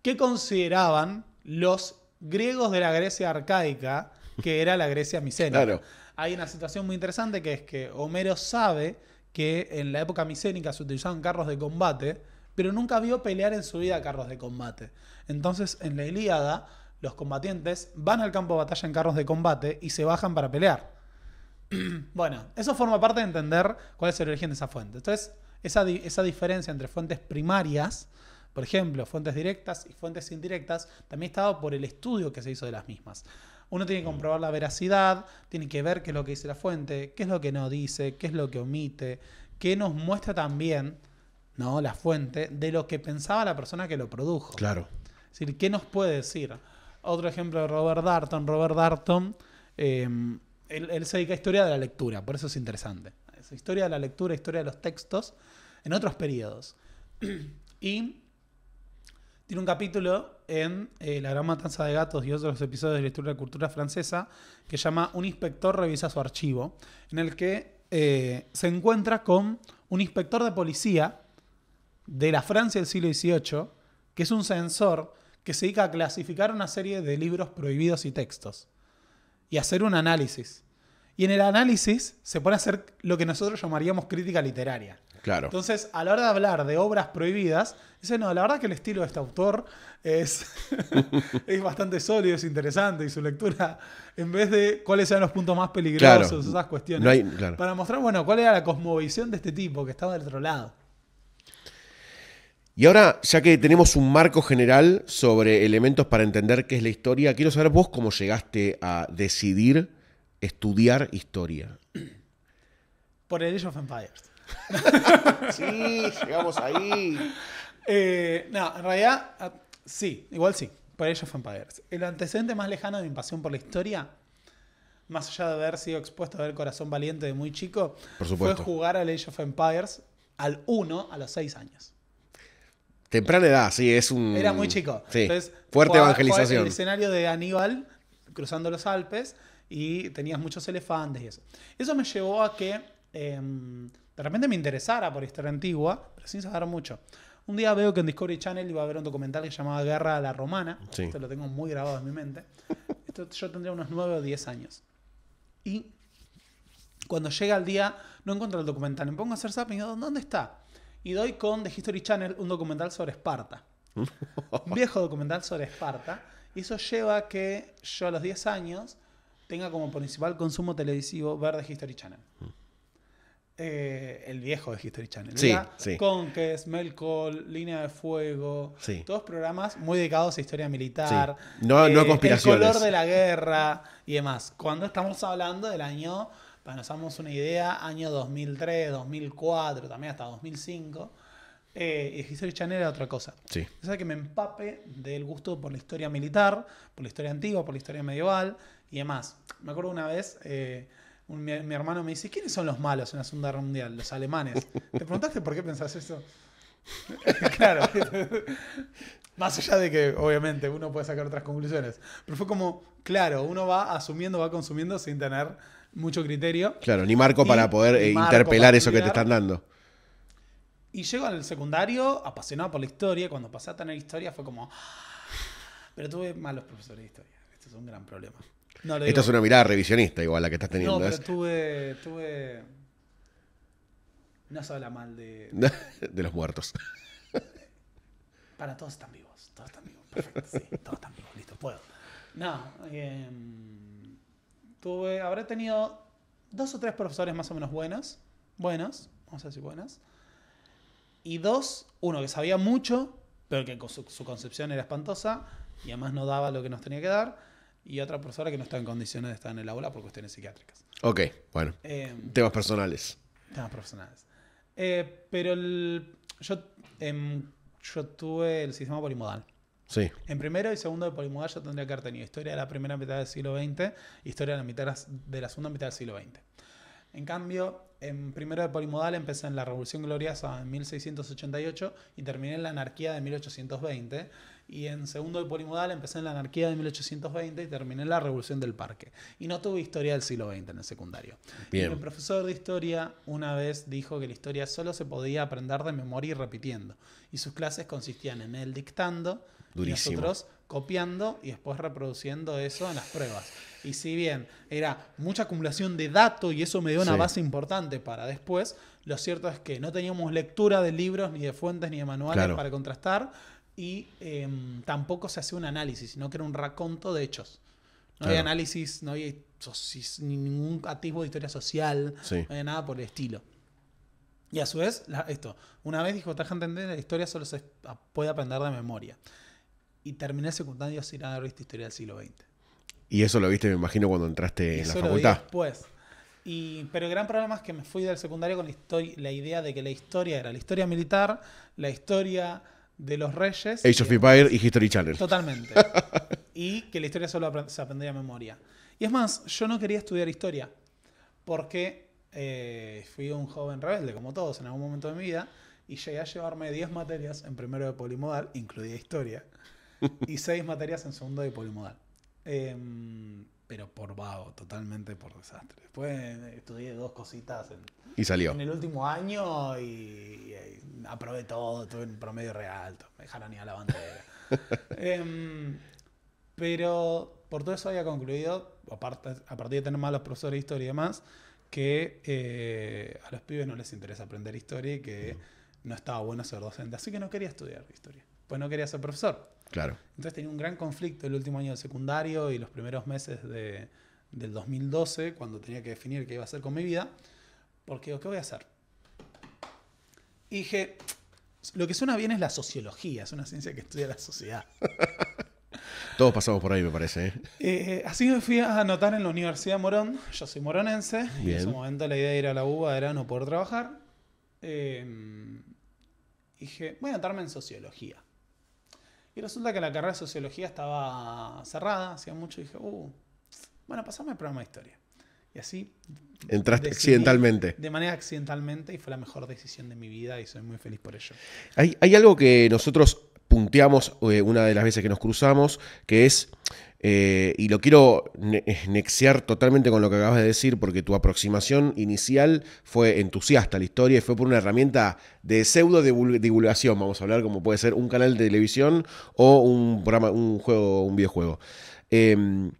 qué consideraban los griegos de la Grecia arcaica, que era la Grecia micénica hay una situación muy interesante que es que Homero sabe que en la época micénica se utilizaban carros de combate, pero nunca vio pelear en su vida carros de combate. Entonces, en la Ilíada, los combatientes van al campo de batalla en carros de combate y se bajan para pelear. bueno, eso forma parte de entender cuál es el origen de esa fuente. Entonces, esa, diferencia entre fuentes primarias, por ejemplo, fuentes directas y fuentes indirectas, también está por el estudio que se hizo de las mismas. Uno tiene que comprobar la veracidad, tiene que ver qué es lo que dice la fuente, qué es lo que no dice, qué es lo que omite, qué nos muestra también ¿no? la fuente de lo que pensaba la persona que lo produjo. Claro. Es decir, ¿qué nos puede decir? Otro ejemplo de Robert Darton. Robert Darton, em, él, se dedica a historia de la lectura, por eso es interesante. Es historia de la lectura, historia de los textos en otros periodos. y tiene un capítulo en eh, La Gran Matanza de Gatos y otros episodios de la historia de la cultura francesa que llama Un inspector revisa su archivo, en el que eh, se encuentra con un inspector de policía de la Francia del siglo XVIII, que es un censor que se dedica a clasificar una serie de libros prohibidos y textos y hacer un análisis. Y en el análisis se pone a hacer lo que nosotros llamaríamos crítica literaria. Entonces, a la hora de hablar de obras prohibidas, dice, no, la verdad que el estilo de este autor es, es bastante sólido, es interesante, y su lectura, en vez de cuáles eran los puntos más peligrosos, esas cuestiones, para mostrar, bueno, cuál era la cosmovisión de este tipo que estaba del otro lado. Y ahora, ya que tenemos un marco general sobre elementos para entender qué es la historia, quiero saber vos cómo llegaste a decidir estudiar historia. Por el Age of Empires sí, llegamos ahí. Eh, no, en realidad, ah, sí, igual sí, Por ellos fue Empires. El antecedente más lejano de mi pasión por la historia, más allá de haber sido expuesto a ver Corazón Valiente de muy chico, fue jugar al Age of Empires al 1 a los 6 años. Temprana edad, sí, es un. Era muy chico. fuerte evangelización. el escenario de Aníbal cruzando los Alpes y tenías muchos elefantes y eso. Eso me llevó a que em, de repente me interesara por historia antigua, pero sin saber mucho. Un día veo que en Discovery Channel iba a haber un documental que se llamaba Guerra a la Romana. Esto lo tengo muy grabado en mi mente. Esto yo tendría unos 9 o 10 años. Y cuando llega el día, no encuentro el documental. Me pongo a hacer zapping y digo, ¿dónde está? Y doy con The History Channel un documental sobre Esparta. un viejo documental sobre Esparta. Y eso lleva a que yo a los 10 años tenga como principal consumo televisivo ver The History Channel. Mm. Eh, el viejo de History Channel. Sí, sí. Conques, Melcol, Línea de Fuego. Todos programas muy dedicados a historia militar. No, a no eh, conspiraciones. El color de la guerra y demás. Cuando estamos hablando del año, para nos damos una idea, año 2003, 2004, también hasta 2005. Eh, History Channel era otra cosa. Sí. O sea que me empape del gusto por la historia militar, por la historia antigua, por la historia medieval y demás. Me acuerdo una vez, eh, mi, hermano me dice, ¿quiénes son los malos en la Segunda Mundial? Los alemanes. ¿Te preguntaste por qué pensás eso? claro. Más allá de que, obviamente, uno puede sacar otras conclusiones. Pero fue como, claro, uno va asumiendo, va consumiendo sin tener mucho criterio. Claro, ni marco para poder eh, interpelar eso que te están dando. Y llego al secundario apasionado por la historia. Cuando pasé a tener historia fue como... Ah, pero tuve malos profesores de historia. Este es un gran problema. No, Esta es una mirada revisionista igual la que estás teniendo. No, pero ¿eh? tuve, No se habla mal de... de los muertos. Para todos están vivos, todos están vivos, perfecto, sí, todos están vivos, listo, puedo. No, em, tuve, habré tenido dos o tres profesores más o menos buenos, buenos, vamos a decir buenas, y dos, uno que sabía mucho, pero que su concepción era espantosa y además no daba lo que nos tenía que dar y otra profesora que no está en condiciones de estar en el aula por cuestiones psiquiátricas. Ok, bueno. Eh, temas personales. Temas personales. Eh, pero yo, em, yo tuve el sistema polimodal. Sí. En primero y segundo de polimodal yo tendría que haber tenido historia de la primera mitad del siglo XX, historia de la, mitad de la segunda mitad del siglo XX. En cambio, en primero de polimodal empecé en la Revolución Gloriosa en 1688 y terminé en la anarquía de 1820 y en segundo de polimodal empecé en la anarquía de 1820 y terminé en la revolución del parque. Y no tuve historia del siglo XX en el secundario. Y mi profesor de historia una vez dijo que la historia solo se podía aprender de memoria y repitiendo. Y sus clases consistían en él dictando, y nosotros copiando y después reproduciendo eso en las pruebas. Y si bien era mucha acumulación de datos y eso me dio una base importante para después, lo cierto es que no teníamos lectura de libros, ni de fuentes, ni de manuales para contrastar y em, tampoco se hace un análisis, sino que era un raconto de hechos. No hay había análisis, no había ningún atisbo de historia social, no había nada por el estilo. Y a su vez, esto, una vez dijo de entender la historia solo se puede aprender de memoria. Y terminé el secundario sin haber visto historia del siglo XX. Y eso lo viste, me imagino, cuando entraste en la facultad. Lo después. Y, pero el gran problema es que me fui del secundario con la idea de que la historia era la historia militar, la historia de los reyes. Age of Empires y History Channel. Totalmente. y que la historia solo se aprendía a memoria. Y es más, yo no quería estudiar historia porque eh, fui un joven rebelde, como todos en algún momento de mi vida, y llegué a llevarme 10 materias en primero de polimodal, incluida historia, y 6 materias en segundo de polimodal. Eh, pero por vago, totalmente por desastre. Después eh, estudié dos cositas en, el último año y, eh, aprobé todo, tuve un promedio real me dejaron ir a la bandera. Em, pero por todo eso había concluido, aparte, a partir de tener malos profesores de historia y demás, que eh, a los pibes no les interesa aprender historia y que no estaba bueno ser docente. Así que no quería estudiar historia, pues no quería ser profesor. Entonces tenía un gran conflicto el último año de secundario y los primeros meses del 2012, cuando tenía que definir qué iba a hacer con mi vida, porque digo, ¿qué voy a hacer? Y dije, lo que suena bien es la sociología, es una ciencia que estudia la sociedad. Todos pasamos por ahí, me parece. ¿eh? Eh, así me fui a anotar en la Universidad Morón. Yo soy moronense. Y en ese momento la idea de ir a la UBA era no poder trabajar. Eh, dije, voy a anotarme en sociología. Y resulta que la carrera de sociología estaba cerrada, hacía mucho, y dije, uh, bueno, pasame el programa de historia. Y así. Entraste accidentalmente. De manera accidentalmente, y fue la mejor decisión de mi vida, y soy muy feliz por ello. Hay, algo que nosotros punteamos eh, una de las veces que nos cruzamos, que es eh, y lo quiero eh, nexiar totalmente con lo que acabas de decir, porque tu aproximación inicial fue entusiasta la historia y fue por una herramienta de pseudo divulgación, vamos a hablar, como puede ser un canal de televisión o un programa, un juego, un videojuego. Em,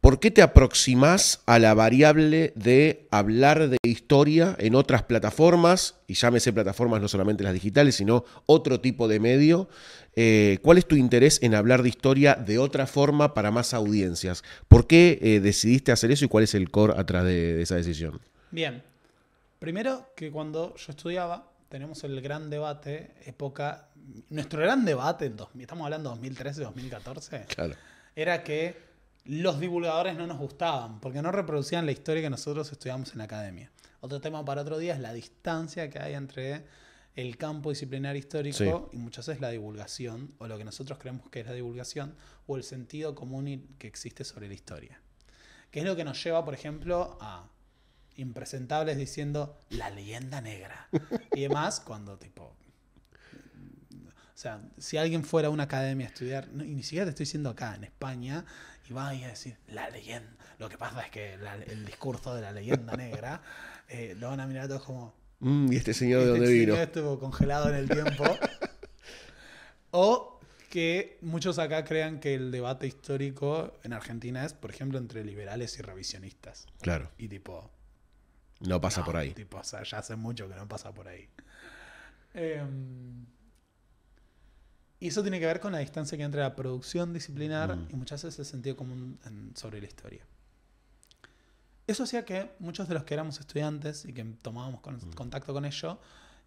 ¿Por qué te aproximás a la variable de hablar de historia en otras plataformas? Y llámese plataformas no solamente las digitales, sino otro tipo de medio. Eh, ¿Cuál es tu interés en hablar de historia de otra forma para más audiencias? ¿Por qué eh, decidiste hacer eso y cuál es el core atrás de, esa decisión? Bien. Primero que cuando yo estudiaba, tenemos el gran debate, época, nuestro gran debate, en estamos hablando de 2013, 2014, era que los divulgadores no nos gustaban, porque no reproducían la historia que nosotros estudiamos en la academia. Otro tema para otro día es la distancia que hay entre el campo disciplinar histórico y muchas veces la divulgación, o lo que nosotros creemos que es la divulgación, o el sentido común que existe sobre la historia. Que es lo que nos lleva, por ejemplo, a impresentables diciendo la leyenda negra y demás, cuando tipo... O sea, si alguien fuera a una academia a estudiar, y ni siquiera te estoy diciendo acá, en España, y a decir, la leyenda. Lo que pasa es que el discurso de la leyenda negra eh, lo van a mirar todos como. Mm, ¿Y este señor de ¿Este dónde vino? estuvo congelado en el tiempo. o que muchos acá crean que el debate histórico en Argentina es, por ejemplo, entre liberales y revisionistas. Claro. Y tipo. No pasa por ahí. Tipo, o ya hace mucho que no pasa por ahí. Eh, y eso tiene que ver con la distancia que hay entre la producción disciplinar mm. y muchas veces el sentido común sobre la historia. Eso hacía que muchos de los que éramos estudiantes y que tomábamos mm. contacto con ello,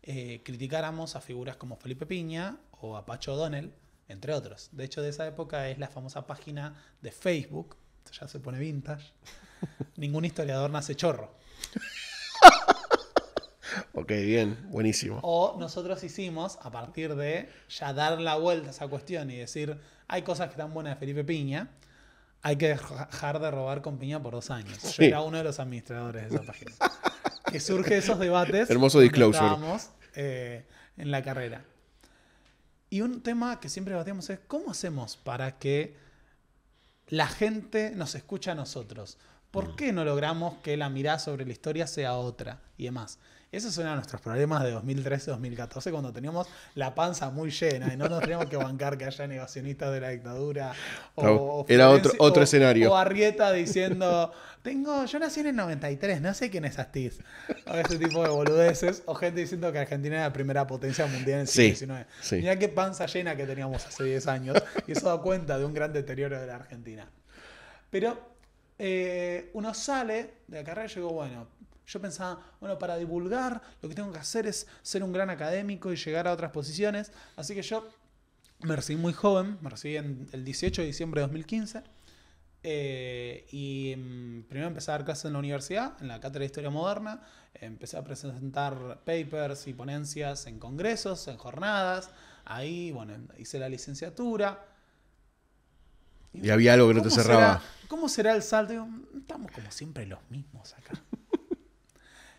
eh, criticáramos a figuras como Felipe Piña o a Pacho O'Donnell, entre otros. De hecho, de esa época es la famosa página de Facebook, ya se pone vintage. Ningún historiador nace chorro. Ok, bien, buenísimo. O nosotros hicimos, a partir de ya dar la vuelta a esa cuestión y decir, hay cosas que están buenas de Felipe Piña, hay que dejar de robar con Piña por dos años. Yo era uno de los administradores de esa página. que surge esos debates. Hermoso disclosure. Eh, en la carrera. Y un tema que siempre debatíamos es, ¿cómo hacemos para que la gente nos escuche a nosotros? ¿Por mm. qué no logramos que la mirada sobre la historia sea otra y demás? uno de nuestros problemas de 2013-2014, cuando teníamos la panza muy llena y no nos teníamos que bancar que haya negacionistas de la dictadura. O, Barrieta era otro, escenario. O diciendo, tengo, yo nací en el 93, no sé quién es Astiz. O ese tipo de boludeces. O gente diciendo que Argentina era la primera potencia mundial en el siglo XIX. Mirá qué panza llena que teníamos hace 10 años. Y eso da cuenta de un gran deterioro de la Argentina. Pero eh, uno sale de la carrera y digo, bueno, yo pensaba, bueno, para divulgar lo que tengo que hacer es ser un gran académico y llegar a otras posiciones. Así que yo me recibí muy joven, me recibí en el 18 de diciembre de 2015. Eh, y mm, primero empecé a dar clases en la universidad, en la Cátedra de Historia Moderna. Empecé a presentar papers y ponencias en congresos, en jornadas. Ahí, bueno, hice la licenciatura. Y había algo que no te cerraba. ¿Cómo será el salto? estamos como siempre los mismos acá.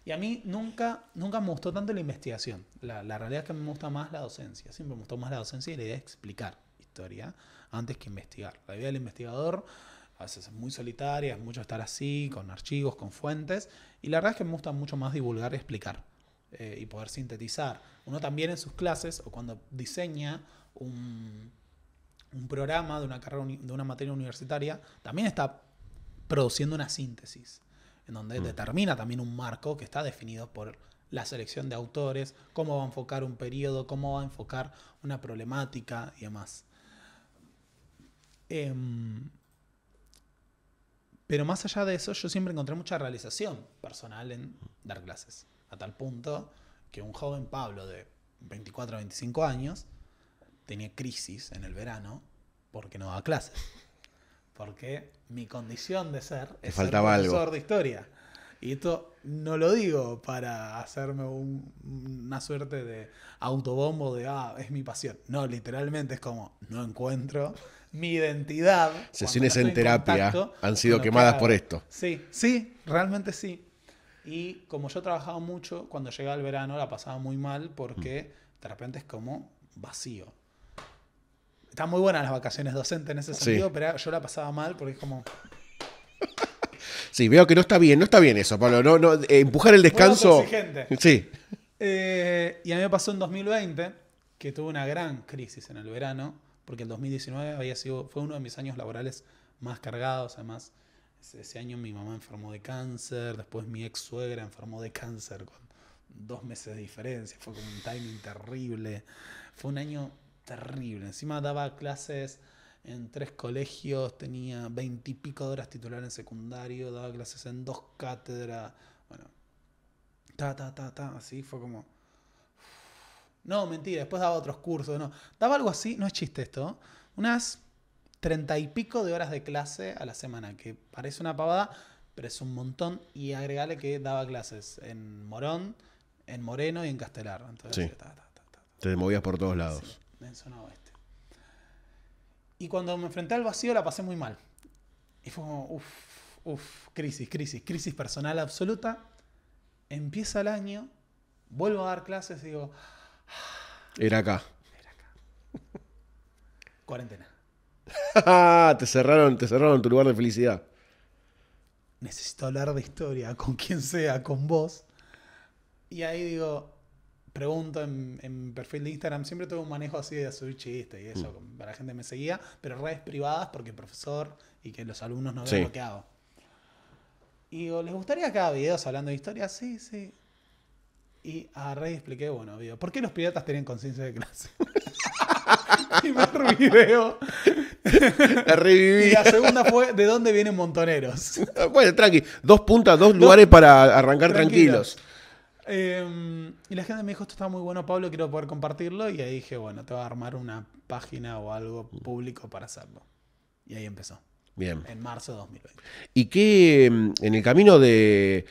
y a mí nunca, nunca me gustó tanto la investigación. La, la, realidad es que me gusta más la docencia. Siempre me gustó más la docencia y la idea de explicar historia antes que investigar. La vida del investigador a veces es muy solitaria, es mucho estar así, con archivos, con fuentes. Y la verdad es que me gusta mucho más divulgar y explicar eh, y poder sintetizar. Uno también en sus clases o cuando diseña un un programa de una carrera, de una materia universitaria, también está produciendo una síntesis, en donde mm. determina también un marco que está definido por la selección de autores, cómo va a enfocar un periodo, cómo va a enfocar una problemática y demás. Em, pero más allá de eso, yo siempre encontré mucha realización personal en dar clases, a tal punto que un joven Pablo de 24 a 25 años tenía crisis en el verano porque no daba clases. Porque mi condición de ser es faltaba profesor de historia. Y esto no lo digo para hacerme una suerte de autobombo de, ah, es mi pasión. No, literalmente es como, no encuentro mi identidad. Sesiones en terapia han sido quemadas por esto. Sí, sí, realmente sí. Y como yo trabajaba mucho, cuando llegaba el verano la pasaba muy mal porque mm. de repente es como vacío. Están muy buenas las vacaciones docentes en ese sentido, pero yo la pasaba mal porque es como. Sí, veo que no está bien, no está bien eso, Pablo. No, no, eh, empujar el descanso. Sí. Eh, y a mí me pasó en 2020 que tuve una gran crisis en el verano, porque el 2019 había sido, fue uno de mis años laborales más cargados. Además, ese, año mi mamá enfermó de cáncer, después mi ex suegra enfermó de cáncer con dos meses de diferencia. Fue como un timing terrible. Fue un año terrible. Encima daba clases en tres colegios, tenía veintipico de horas titular en secundario, daba clases en dos cátedras. Bueno, ta, ta, ta, ta, así fue como. No, mentira, después daba otros cursos, no. Daba algo así, no es chiste esto, unas treinta y pico de horas de clase a la semana, que parece una pavada, pero es un montón. Y agregarle que daba clases en Morón, en Moreno y en Castelar. Entonces, Te movías por todos lados en sonado oeste. Y cuando me enfrenté al vacío la pasé muy mal. Y fue como, uff, uff, crisis, crisis, crisis personal absoluta. Empieza el año, vuelvo a dar clases y digo... Ah, era acá. Era acá. Cuarentena. te cerraron, te cerraron tu lugar de felicidad. Necesito hablar de historia con quien sea, con vos. Y ahí digo, pregunto en, perfil de Instagram, siempre tuve un manejo así de subir chistes y eso, mm. para la gente me seguía, pero redes privadas porque profesor y que los alumnos no vean lo que hago. Y digo, ¿les gustaría que haga videos hablando de historia? Sí, sí. Y a rey expliqué, bueno, digo, ¿por qué los piratas tienen conciencia de clase? primer video. Y la segunda fue ¿de dónde vienen montoneros? Bueno, tranqui, dos puntas, dos, lugares para arrancar tranquilos. Em, y la gente me dijo, esto está muy bueno, Pablo, quiero poder compartirlo. Y ahí dije, bueno, te voy a armar una página o algo mm. público para hacerlo. Y ahí empezó. Bien. En marzo de 2020. ¿Y que em, en el camino de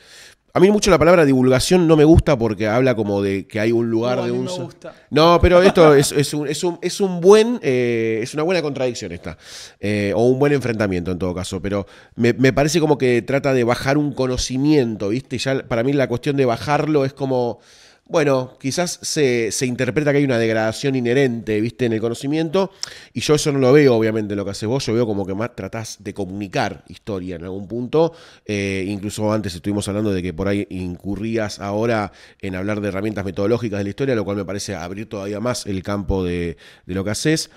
a mí mucho la palabra divulgación no me gusta porque habla como de que hay un lugar de un. Me gusta. No, pero esto es, un, es, un, es un, buen. Eh, es una buena contradicción esta. Eh, o un buen enfrentamiento en todo caso. Pero me, parece como que trata de bajar un conocimiento, ¿viste? Ya para mí la cuestión de bajarlo es como bueno, quizás se, interpreta que hay una degradación inherente, viste, en el conocimiento, y yo eso no lo veo, obviamente, lo que haces vos, yo veo como que más tratás de comunicar historia en algún punto, eh, incluso antes estuvimos hablando de que por ahí incurrías ahora en hablar de herramientas metodológicas de la historia, lo cual me parece abrir todavía más el campo de, lo que haces,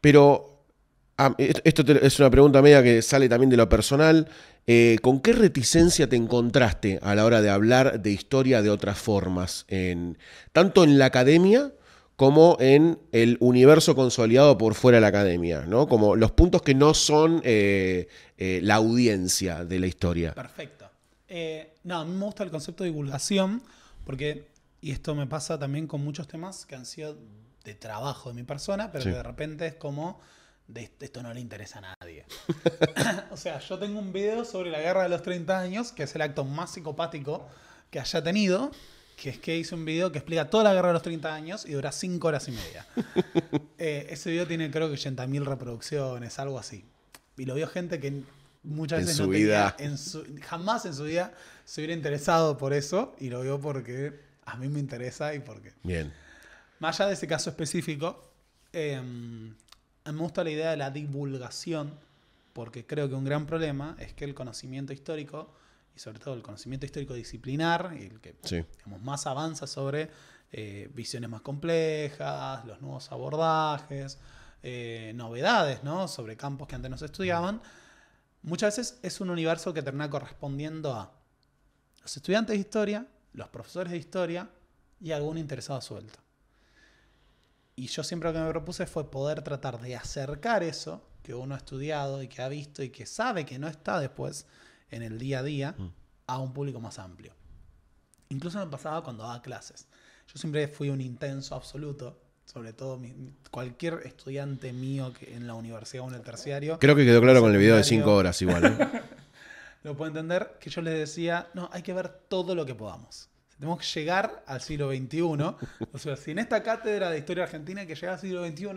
pero... Ah, esto es una pregunta media que sale también de lo personal. Eh, ¿Con qué reticencia te encontraste a la hora de hablar de historia de otras formas, tanto en la academia como en el universo consolidado por fuera de la academia, Como los puntos que no son eh, eh, la audiencia de la historia. Perfecto. no, a mí me gusta el concepto de divulgación, porque, y esto me pasa también con muchos temas que han sido de trabajo de mi persona, pero que de repente es como de esto no le interesa a nadie. o sea, yo tengo un video sobre la guerra de los 30 años, que es el acto más psicopático que haya tenido, que es que hice un video que explica toda la guerra de los 30 años y dura 5 horas y media. Eh, ese video tiene creo que 80.000 reproducciones, algo así. Y lo vio gente que muchas veces su vida. jamás en su vida se hubiera interesado por eso y lo vio porque a mí me interesa y porque... Bien. Más allá de ese caso específico, eh, me gusta la idea de la divulgación, porque creo que un gran problema es que el conocimiento histórico, y sobre todo el conocimiento histórico disciplinar, el que más avanza sobre eh, visiones más complejas, los nuevos abordajes, eh, novedades sobre campos que antes no se estudiaban, muchas veces es un universo que termina correspondiendo a los estudiantes de historia, los profesores de historia y algún interesado suelto. Y yo siempre lo que me propuse fue poder tratar de acercar eso que uno ha estudiado y que ha visto y que sabe que no está después en el día a día mm. a un público más amplio. Incluso me pasaba cuando daba clases. Yo siempre fui un intenso absoluto, sobre todo cualquier estudiante mío en la universidad o en el terciario. Creo que quedó claro con el video de cinco horas igual. ¿eh? lo puedo entender que yo les decía, no, hay que ver todo lo que podamos. Tenemos que llegar al siglo XXI. O sea, si en esta cátedra de historia argentina que llega al siglo XXI,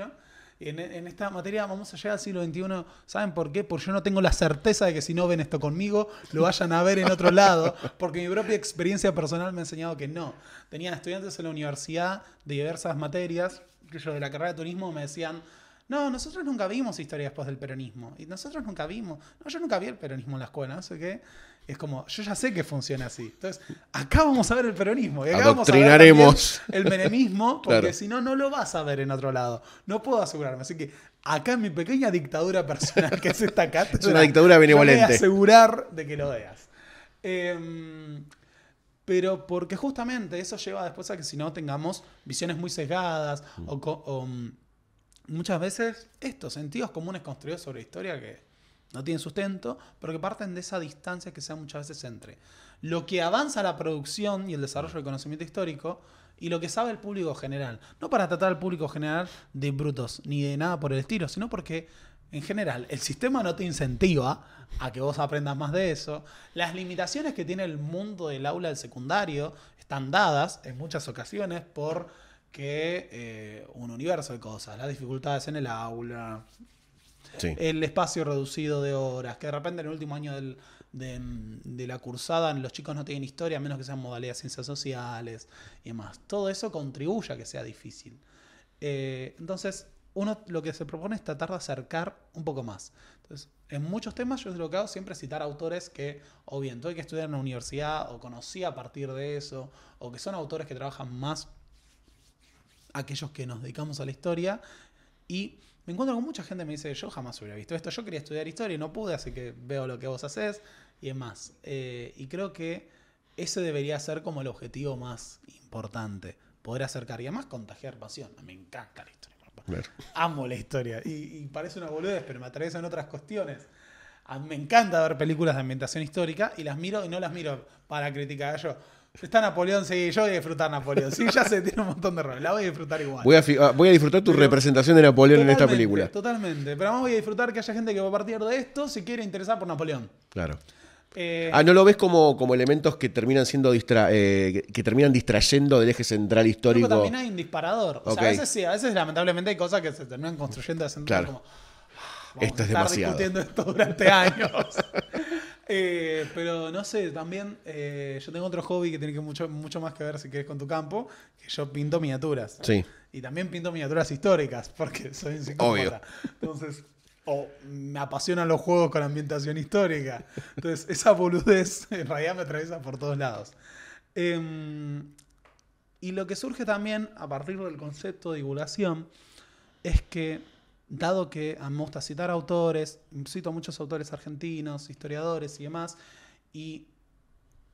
en, en esta materia vamos a llegar al siglo XXI, ¿saben por qué? Porque yo no tengo la certeza de que si no ven esto conmigo, lo vayan a ver en otro lado, porque mi propia experiencia personal me ha enseñado que no. Tenía estudiantes en la universidad de diversas materias, que yo de la carrera de turismo me decían, no, nosotros nunca vimos historias después del peronismo. Y nosotros nunca vimos. No, yo nunca vi el peronismo en la escuela, no sé qué. Es como, yo ya sé que funciona así. Entonces, acá vamos a ver el peronismo. Y acá vamos a ver el menemismo, porque si no, no lo vas a ver en otro lado. No puedo asegurarme. Así que acá en mi pequeña dictadura personal que es esta cátedra. es una dictadura benevolente. voy a asegurar de que lo veas. Em, pero porque justamente eso lleva después a que si no tengamos visiones muy sesgadas o, o mm, muchas veces estos sentidos comunes construidos sobre historia que no tienen sustento, pero que parten de esa distancia que se muchas veces entre lo que avanza la producción y el desarrollo del conocimiento histórico y lo que sabe el público general. No para tratar al público general de brutos ni de nada por el estilo, sino porque en general, el sistema no te incentiva a que vos aprendas más de eso. Las limitaciones que tiene el mundo del aula del secundario están dadas en muchas ocasiones por que eh, un universo de cosas, las dificultades en el aula, el espacio reducido de horas, que de repente en el último año de, la cursada los chicos no tienen historia, a menos que sean modalidades de ciencias sociales y demás. Todo eso contribuye a que sea difícil. Eh, entonces, uno lo que se propone es tratar de acercar un poco más. Entonces, en muchos temas yo lo que hago siempre citar autores que o bien tuve que estudiar en la universidad o conocí a partir de eso, o que son autores que trabajan más aquellos que nos dedicamos a la historia. Y me encuentro con mucha gente me dice, yo jamás hubiera visto esto, yo quería estudiar historia y no pude, así que veo lo que vos haces y es más, eh, y creo que ese debería ser como el objetivo más importante, poder acercar y además contagiar pasión. Me encanta la historia. Amo la historia y, parece una boludez, pero me atraviesan otras cuestiones. me encanta ver películas de ambientación histórica y las miro y no las miro para criticar yo Está Napoleón, sí, yo voy a disfrutar Napoleón. Sí, ya se tiene un montón de roles, la voy a disfrutar igual. Voy a, ah, disfrutar tu representación de Napoleón en esta película. Totalmente, pero además voy a disfrutar que haya gente que va a partir de esto se quiere interesar por Napoleón. Claro. Eh, ah, ¿no lo ves como, como elementos que terminan siendo eh, que, terminan distrayendo del eje central histórico? también hay un disparador. O sea, a veces sí, a veces lamentablemente hay cosas que se terminan construyendo de claro. Ah, esto demasiado. discutiendo esto durante años. Eh, pero no sé, también eh, yo tengo otro hobby que tiene mucho, mucho más que ver, si quieres con tu campo, que yo pinto miniaturas. Sí. Y también pinto miniaturas históricas, porque soy un psicópata. Entonces, o me apasionan los juegos con ambientación histórica. Entonces, esa boludez en realidad me atraviesa por todos lados. Em, y lo que surge también a partir del concepto de divulgación es que dado que me gusta citar autores, cito a muchos autores argentinos, historiadores y demás, y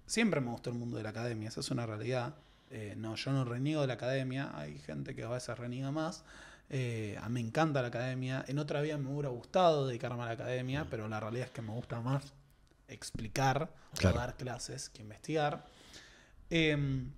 siempre me gustó el mundo de la academia, esa es una realidad. Eh, no, yo no reniego de la academia, hay gente que a veces reniega más. Eh, a me encanta la academia, en otra vida me hubiera gustado dedicarme a la academia, pero la realidad es que me gusta más explicar dar clases que investigar. Em,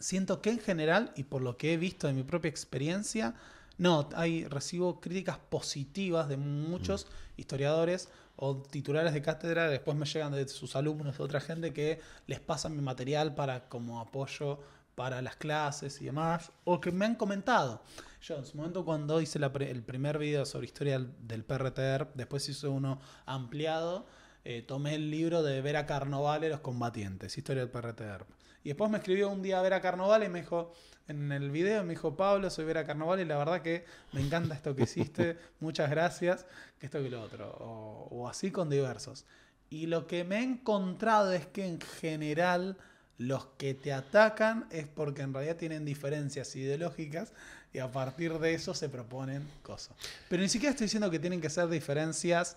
siento que en general, y por lo que he visto de mi propia experiencia, no, hay, recibo críticas positivas de muchos mm. historiadores o titulares de cátedra, después me llegan de sus alumnos, de otra gente que les pasan mi material para como apoyo para las clases y demás, o que me han comentado. Yo en su momento cuando hice el primer video sobre historia del PRTR, después hice uno ampliado, eh, tomé el libro de Vera Carnovale, Los Combatientes, Historia del PRTR. Y después me escribió un día Vera Carnovale y me dijo, en el video. Me dijo, Pablo, soy Vera Carnaval y la verdad que me encanta esto que hiciste. Muchas gracias. Que esto que lo otro. O, o así con diversos. Y lo que me he encontrado es que en general los que te atacan es porque en realidad tienen diferencias ideológicas y a partir de eso se proponen cosas. Pero ni siquiera estoy diciendo que tienen que ser diferencias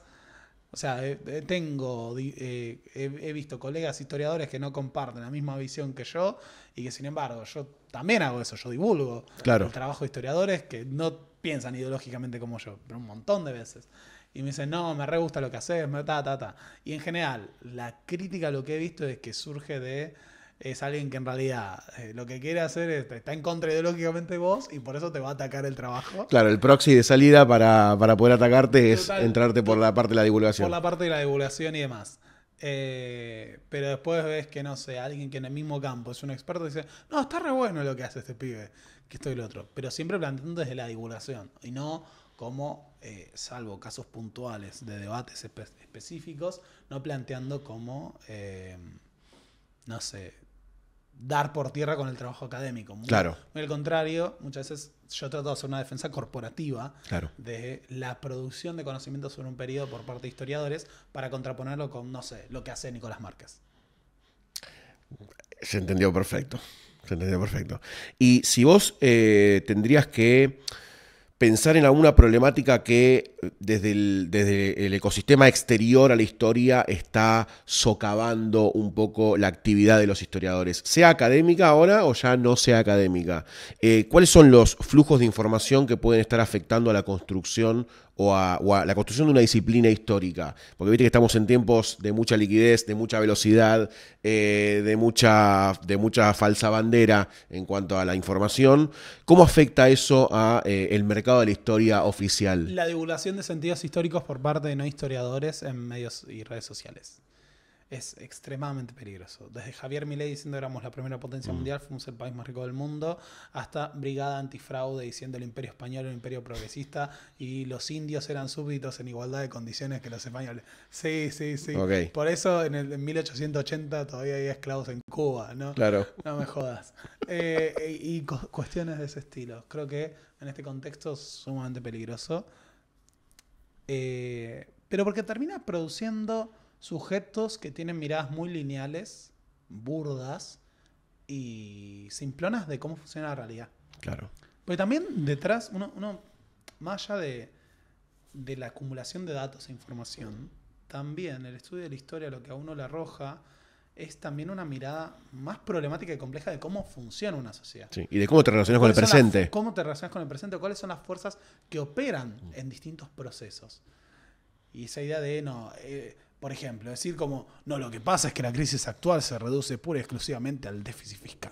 o sea, eh, eh, tengo, eh, he, visto colegas historiadores que no comparten la misma visión que yo y que sin embargo yo también hago eso, yo divulgo el trabajo de historiadores que no piensan ideológicamente como yo, pero un montón de veces. Y me dicen, no, me re gusta lo que haces, me ta, ta, ta. Y en general, la crítica a lo que he visto es que surge de es alguien que en realidad eh, lo que quiere hacer está en contra ideológicamente vos y por eso te va a atacar el trabajo. Claro, el proxy de salida para, poder atacarte es entrarte por la parte de la divulgación. Por la parte de la divulgación y demás. Eh, pero después ves que, no sé, alguien que en el mismo campo es un experto dice, no, está re bueno lo que hace este pibe, que esto y lo otro. Pero siempre planteando desde la divulgación y no como, eh, salvo casos puntuales de debates específicos, no planteando como, no sé, dar por tierra con el trabajo académico. claro. Muy al contrario, muchas veces yo trato de hacer una defensa corporativa de la producción de conocimientos sobre un periodo por parte de historiadores para contraponerlo con, no sé, lo que hace Nicolás Márquez. Se entendió perfecto. Se entendió perfecto. Y si vos eh, tendrías que pensar en alguna problemática que eh, desde el, ecosistema exterior a la historia está socavando un poco la actividad de los historiadores, sea académica ahora o ya no sea académica. Eh, ¿Cuáles son los flujos de información que pueden estar afectando a la construcción o a, la construcción de una disciplina histórica. Porque viste que estamos en tiempos de mucha liquidez, de mucha velocidad, eh, de, mucha, de mucha falsa bandera en cuanto a la información. ¿Cómo afecta eso a eh, el mercado de la historia oficial? La divulgación de sentidos históricos por parte de no historiadores en medios y redes sociales es extremadamente peligroso. Desde Javier Milei diciendo que éramos la primera potencia mm. mundial, fuimos el país más rico del mundo, hasta Brigada Antifraude diciendo el imperio español, un imperio progresista, y los indios eran súbditos en igualdad de condiciones que los españoles. Sí, sí, sí. Por eso en, el, 1880 todavía hay esclavos en Cuba, ¿no? Claro. No me jodas. Eh, y cuestiones de ese estilo. Creo que en este contexto es sumamente peligroso. Eh, pero porque termina produciendo Sujetos que tienen miradas muy lineales, burdas y simplonas de cómo funciona la realidad. Claro. Pero también detrás, uno, más allá de, la acumulación de datos e información, también el estudio de la historia lo que a uno le arroja es también una mirada más problemática y compleja de cómo funciona una sociedad. Sí, y de cómo te relacionas con el presente. cómo te relacionas con el presente, cuáles son las fuerzas que operan en distintos procesos. Y esa idea de, no, eh, por ejemplo, decir como, no, lo que pasa es que la crisis actual se reduce pura y exclusivamente al déficit fiscal.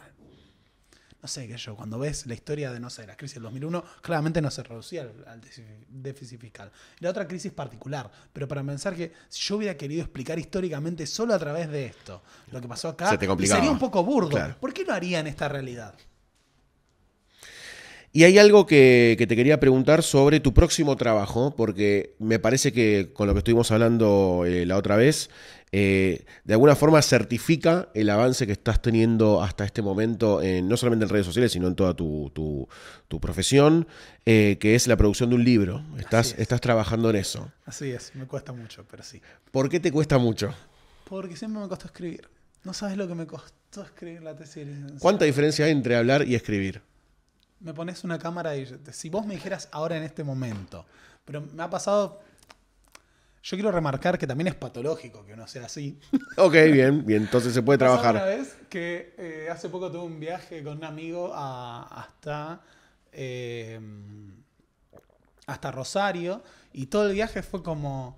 No sé, qué yo, cuando ves la historia de, no sé, la crisis del 2001, claramente no se reducía al, déficit fiscal. La otra crisis particular, pero para pensar que si yo hubiera querido explicar históricamente solo a través de esto, lo que pasó acá, sería un poco burdo. ¿Por qué lo haría en esta realidad? Y hay algo que, te quería preguntar sobre tu próximo trabajo, porque me parece que con lo que estuvimos hablando eh, la otra vez, eh, de alguna forma certifica el avance que estás teniendo hasta este momento, en, no solamente en redes sociales, sino en toda tu, profesión, eh, que es la producción de un libro. Estás, estás trabajando en eso. Así es, me cuesta mucho, pero sí. ¿Por qué te cuesta mucho? Porque siempre me costó escribir. No sabes lo que me costó escribir la tesis. ¿Cuánta diferencia hay entre hablar y escribir? me pones una cámara y si vos me dijeras ahora en este momento, pero me ha pasado... Yo quiero remarcar que también es patológico que uno sea así. Ok, bien, bien, entonces se puede trabajar. Una vez que eh, hace poco tuve un viaje con un amigo hasta, em, hasta Rosario y todo el viaje fue como,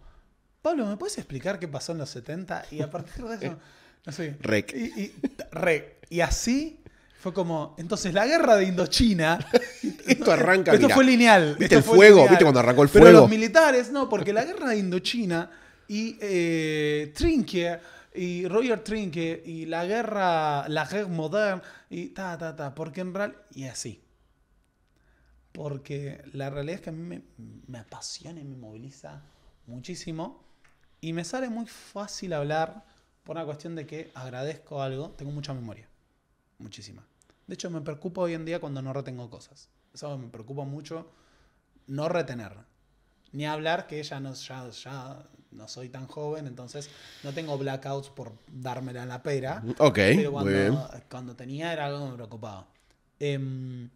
Pablo, ¿me puedes explicar qué pasó en los 70? Y a partir de eso, no sé. Y, y así fue como, entonces la guerra de Indochina. esto arranca. Esto fue lineal. ¿Viste el fuego? ¿Viste cuando arrancó el fuego? Pero los militares, no, porque la guerra de Indochina y eh, Trinque y Roger Trinque y la guerra, la guerra moderna y ta, ta, ta. Porque en realidad. Y así. Porque la realidad es que a mí me, me apasiona y me moviliza muchísimo. Y me sale muy fácil hablar por una cuestión de que agradezco algo. Tengo mucha memoria. Muchísima. De hecho, me preocupa hoy en día cuando no retengo cosas. Eso me preocupa mucho no retener. Ni hablar que ya no, soy tan joven, entonces no tengo blackouts por dármela en la pera. Mm, ok. cuando, tenía era algo que me preocupaba. Em,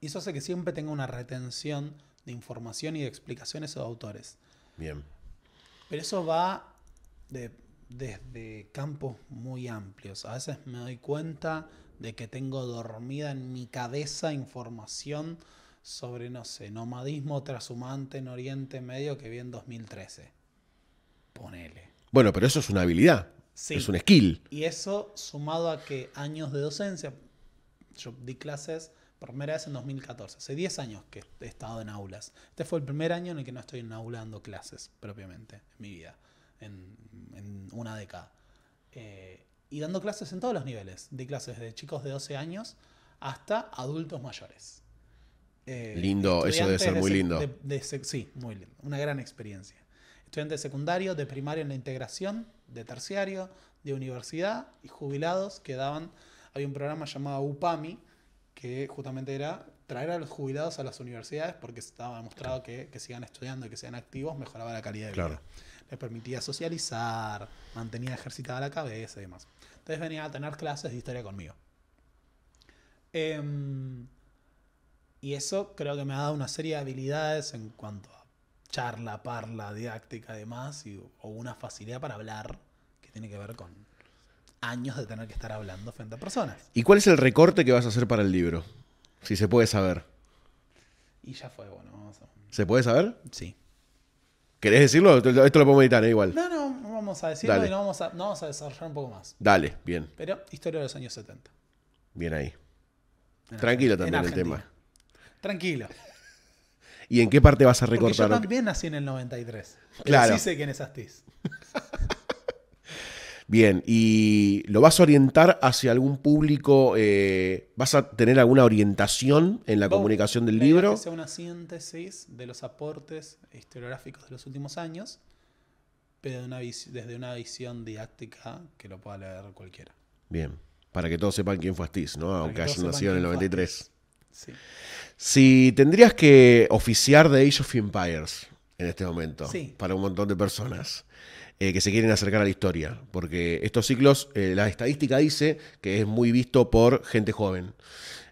eso hace que siempre tenga una retención de información y de explicaciones de autores. Bien. Pero eso va de, desde campos muy amplios. A veces me doy cuenta de que tengo dormida en mi cabeza información sobre, no sé, nomadismo trashumante en Oriente Medio que vi en 2013. Ponele. Bueno, pero eso es una habilidad. Sí. Es un skill. Y eso sumado a que años de docencia, yo di clases por primera vez en 2014, hace 10 años que he estado en aulas. Este fue el primer año en el que no estoy en aula dando clases propiamente en mi vida, en, una década. Eh, y dando clases en todos los niveles, de clases de chicos de 12 años hasta adultos mayores. Eh, lindo, eso debe ser muy lindo. sí, muy lindo, una gran experiencia. Estudiantes de secundario, de primario en la integración, de terciario, de universidad y jubilados que daban, había un programa llamado UPAMI, que justamente era traer a los jubilados a las universidades porque estaba demostrado que, sigan estudiando y que sean activos, mejoraba la calidad de vida me permitía socializar, mantenía ejercitada la cabeza y demás. Entonces venía a tener clases de historia conmigo. Em, y eso creo que me ha dado una serie de habilidades en cuanto a charla, parla, didáctica y demás, y, o una facilidad para hablar que tiene que ver con años de tener que estar hablando frente a personas. ¿Y cuál es el recorte que vas a hacer para el libro? Si se puede saber. Y ya fue, bueno. ¿Se puede saber? Sí. ¿Querés decirlo? Esto lo podemos editar, ¿eh? igual. No, no, vamos a decirlo y no vamos a, no desarrollar un poco más. Dale, bien. Pero historia de los años 70. Bien ahí. Tranquilo también el tema. Tranquilo. ¿Y en qué parte vas a Porque yo también nací en el 93. Claro. Sí sé quién es Astiz. Bien, ¿y lo vas a orientar hacia algún público? Eh, ¿Vas a tener alguna orientación en la comunicación del libro? Que sea una síntesis de los aportes historiográficos de los últimos años, pero desde una visión didáctica que lo pueda leer cualquiera. Bien, para que todos sepan quién fue Astiz, ¿no? Aunque haya nacido en el 93. Sí. Si tendrías que oficiar de Age of Empires en este momento, para un montón de personas. Eh, que se quieren acercar a la historia, porque estos ciclos, eh, la estadística dice que es muy visto por gente joven.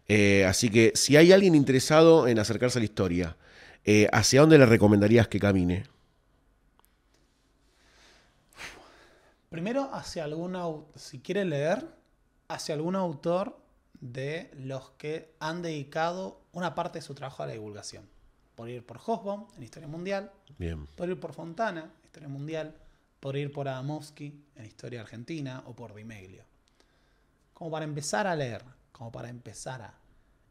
Eh, así que si hay alguien interesado en acercarse a la historia, ¿hacia dónde le recomendarías que camine? Primero, hacia algún si quiere leer, hacia algún autor de los que han dedicado una parte de su trabajo a la divulgación. Por ir por Hosbom en Historia Mundial, Bien. por ir por Fontana, Historia Mundial, por ir por Adamowski en Historia Argentina o por Dimeglio. Como para empezar a leer, como para empezar a...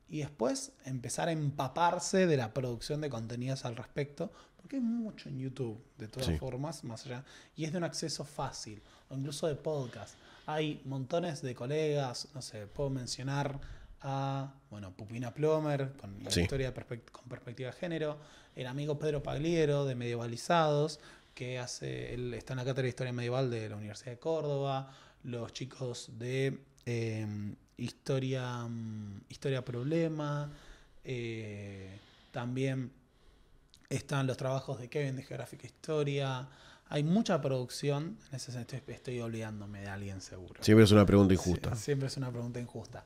Y después empezar a empaparse de la producción de contenidos al respecto, porque hay mucho en YouTube, de todas formas, más allá, y es de un acceso fácil, o incluso de podcast. Hay montones de colegas, no sé, puedo mencionar a, bueno, Pupina Plomer, con historia con perspectiva de género, el amigo Pedro Pagliero, de Medievalizados, que hace, él está en la Cátedra de Historia Medieval de la Universidad de Córdoba, los chicos de em, Historia, mm, Historia Problema, eh, también están los trabajos de Kevin de Geográfica e Historia, hay mucha producción, en ese sentido estoy olvidándome de alguien seguro. Siempre es una pregunta injusta. siempre es una pregunta injusta.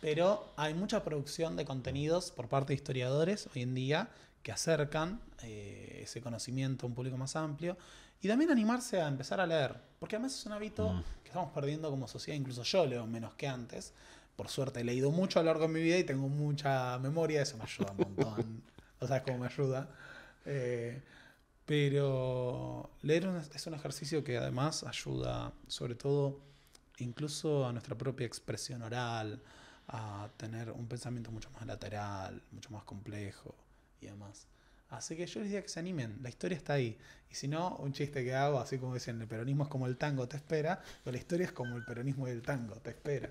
Pero hay mucha producción de contenidos por parte de historiadores hoy en día que acercan eh, ese conocimiento a un público más amplio y también animarse a empezar a leer, porque además es un hábito mm. que estamos perdiendo como sociedad, incluso yo leo menos que antes. Por suerte he leído mucho a lo largo de mi vida y tengo mucha memoria, eso me ayuda un montón. sea, es como me ayuda. Eh, pero leer es un ejercicio que además ayuda, sobre todo, incluso a nuestra propia expresión oral, a tener un pensamiento mucho más lateral, mucho más complejo y demás. Así que yo les diría que se animen, la historia está ahí. Y si no, un chiste que hago, así como dicen, el peronismo es como el tango, te espera, pero la historia es como el peronismo y el tango, te espera.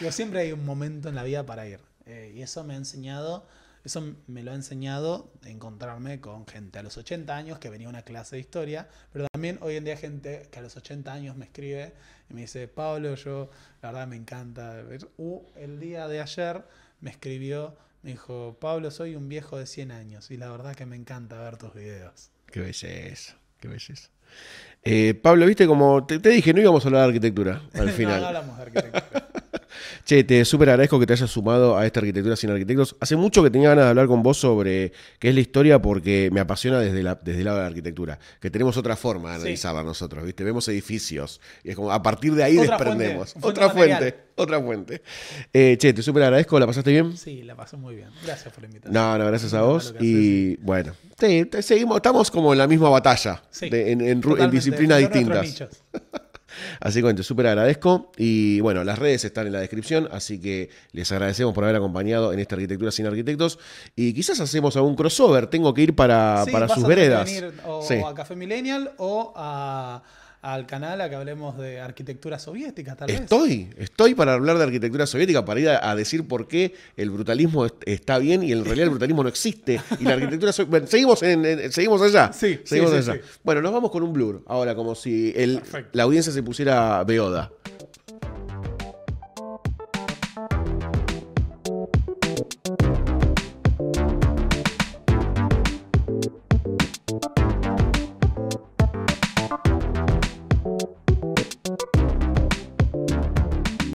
yo siempre hay un momento en la vida para ir. Eh, y eso me ha enseñado, eso me lo ha enseñado encontrarme con gente a los 80 años que venía a una clase de historia, pero también hoy en día gente que a los 80 años me escribe y me dice, Pablo, yo la verdad me encanta. Uh, el día de ayer me escribió Dijo, Pablo, soy un viejo de 100 años y la verdad que me encanta ver tus videos. Qué belleza, qué belleza. Eh, Pablo, viste como te, te, dije, no íbamos a hablar de arquitectura al final. no hablamos de arquitectura. Che, te súper agradezco que te hayas sumado a esta arquitectura sin arquitectos. Hace mucho que tenía ganas de hablar con vos sobre qué es la historia porque me apasiona desde, la, desde el lado de la arquitectura, que tenemos otra forma de analizarla nosotros, ¿viste? Vemos edificios y es como a partir de ahí desprendemos. otra fuente, otra fuente. Eh, che, te súper agradezco, ¿la pasaste bien? Sí, la pasé muy bien. Gracias por la invitación. No, no, gracias a vos. Y bueno, te, seguimos, estamos como en la misma batalla, en disciplinas distintas. Así que súper agradezco. Y bueno, las redes están en la descripción, así que les agradecemos por haber acompañado en esta arquitectura sin arquitectos. Y quizás hacemos algún crossover. Tengo que ir para, para sus veredas. o a Café Millennial o a al canal a que hablemos de arquitectura soviética, tal vez. Estoy, estoy para hablar de arquitectura soviética, para ir a, decir por qué el brutalismo está bien y en realidad el brutalismo no existe. Y la arquitectura seguimos, en, seguimos allá. Sí, seguimos allá. Bueno, nos vamos con un blur. Ahora, como si el, la audiencia se pusiera beoda.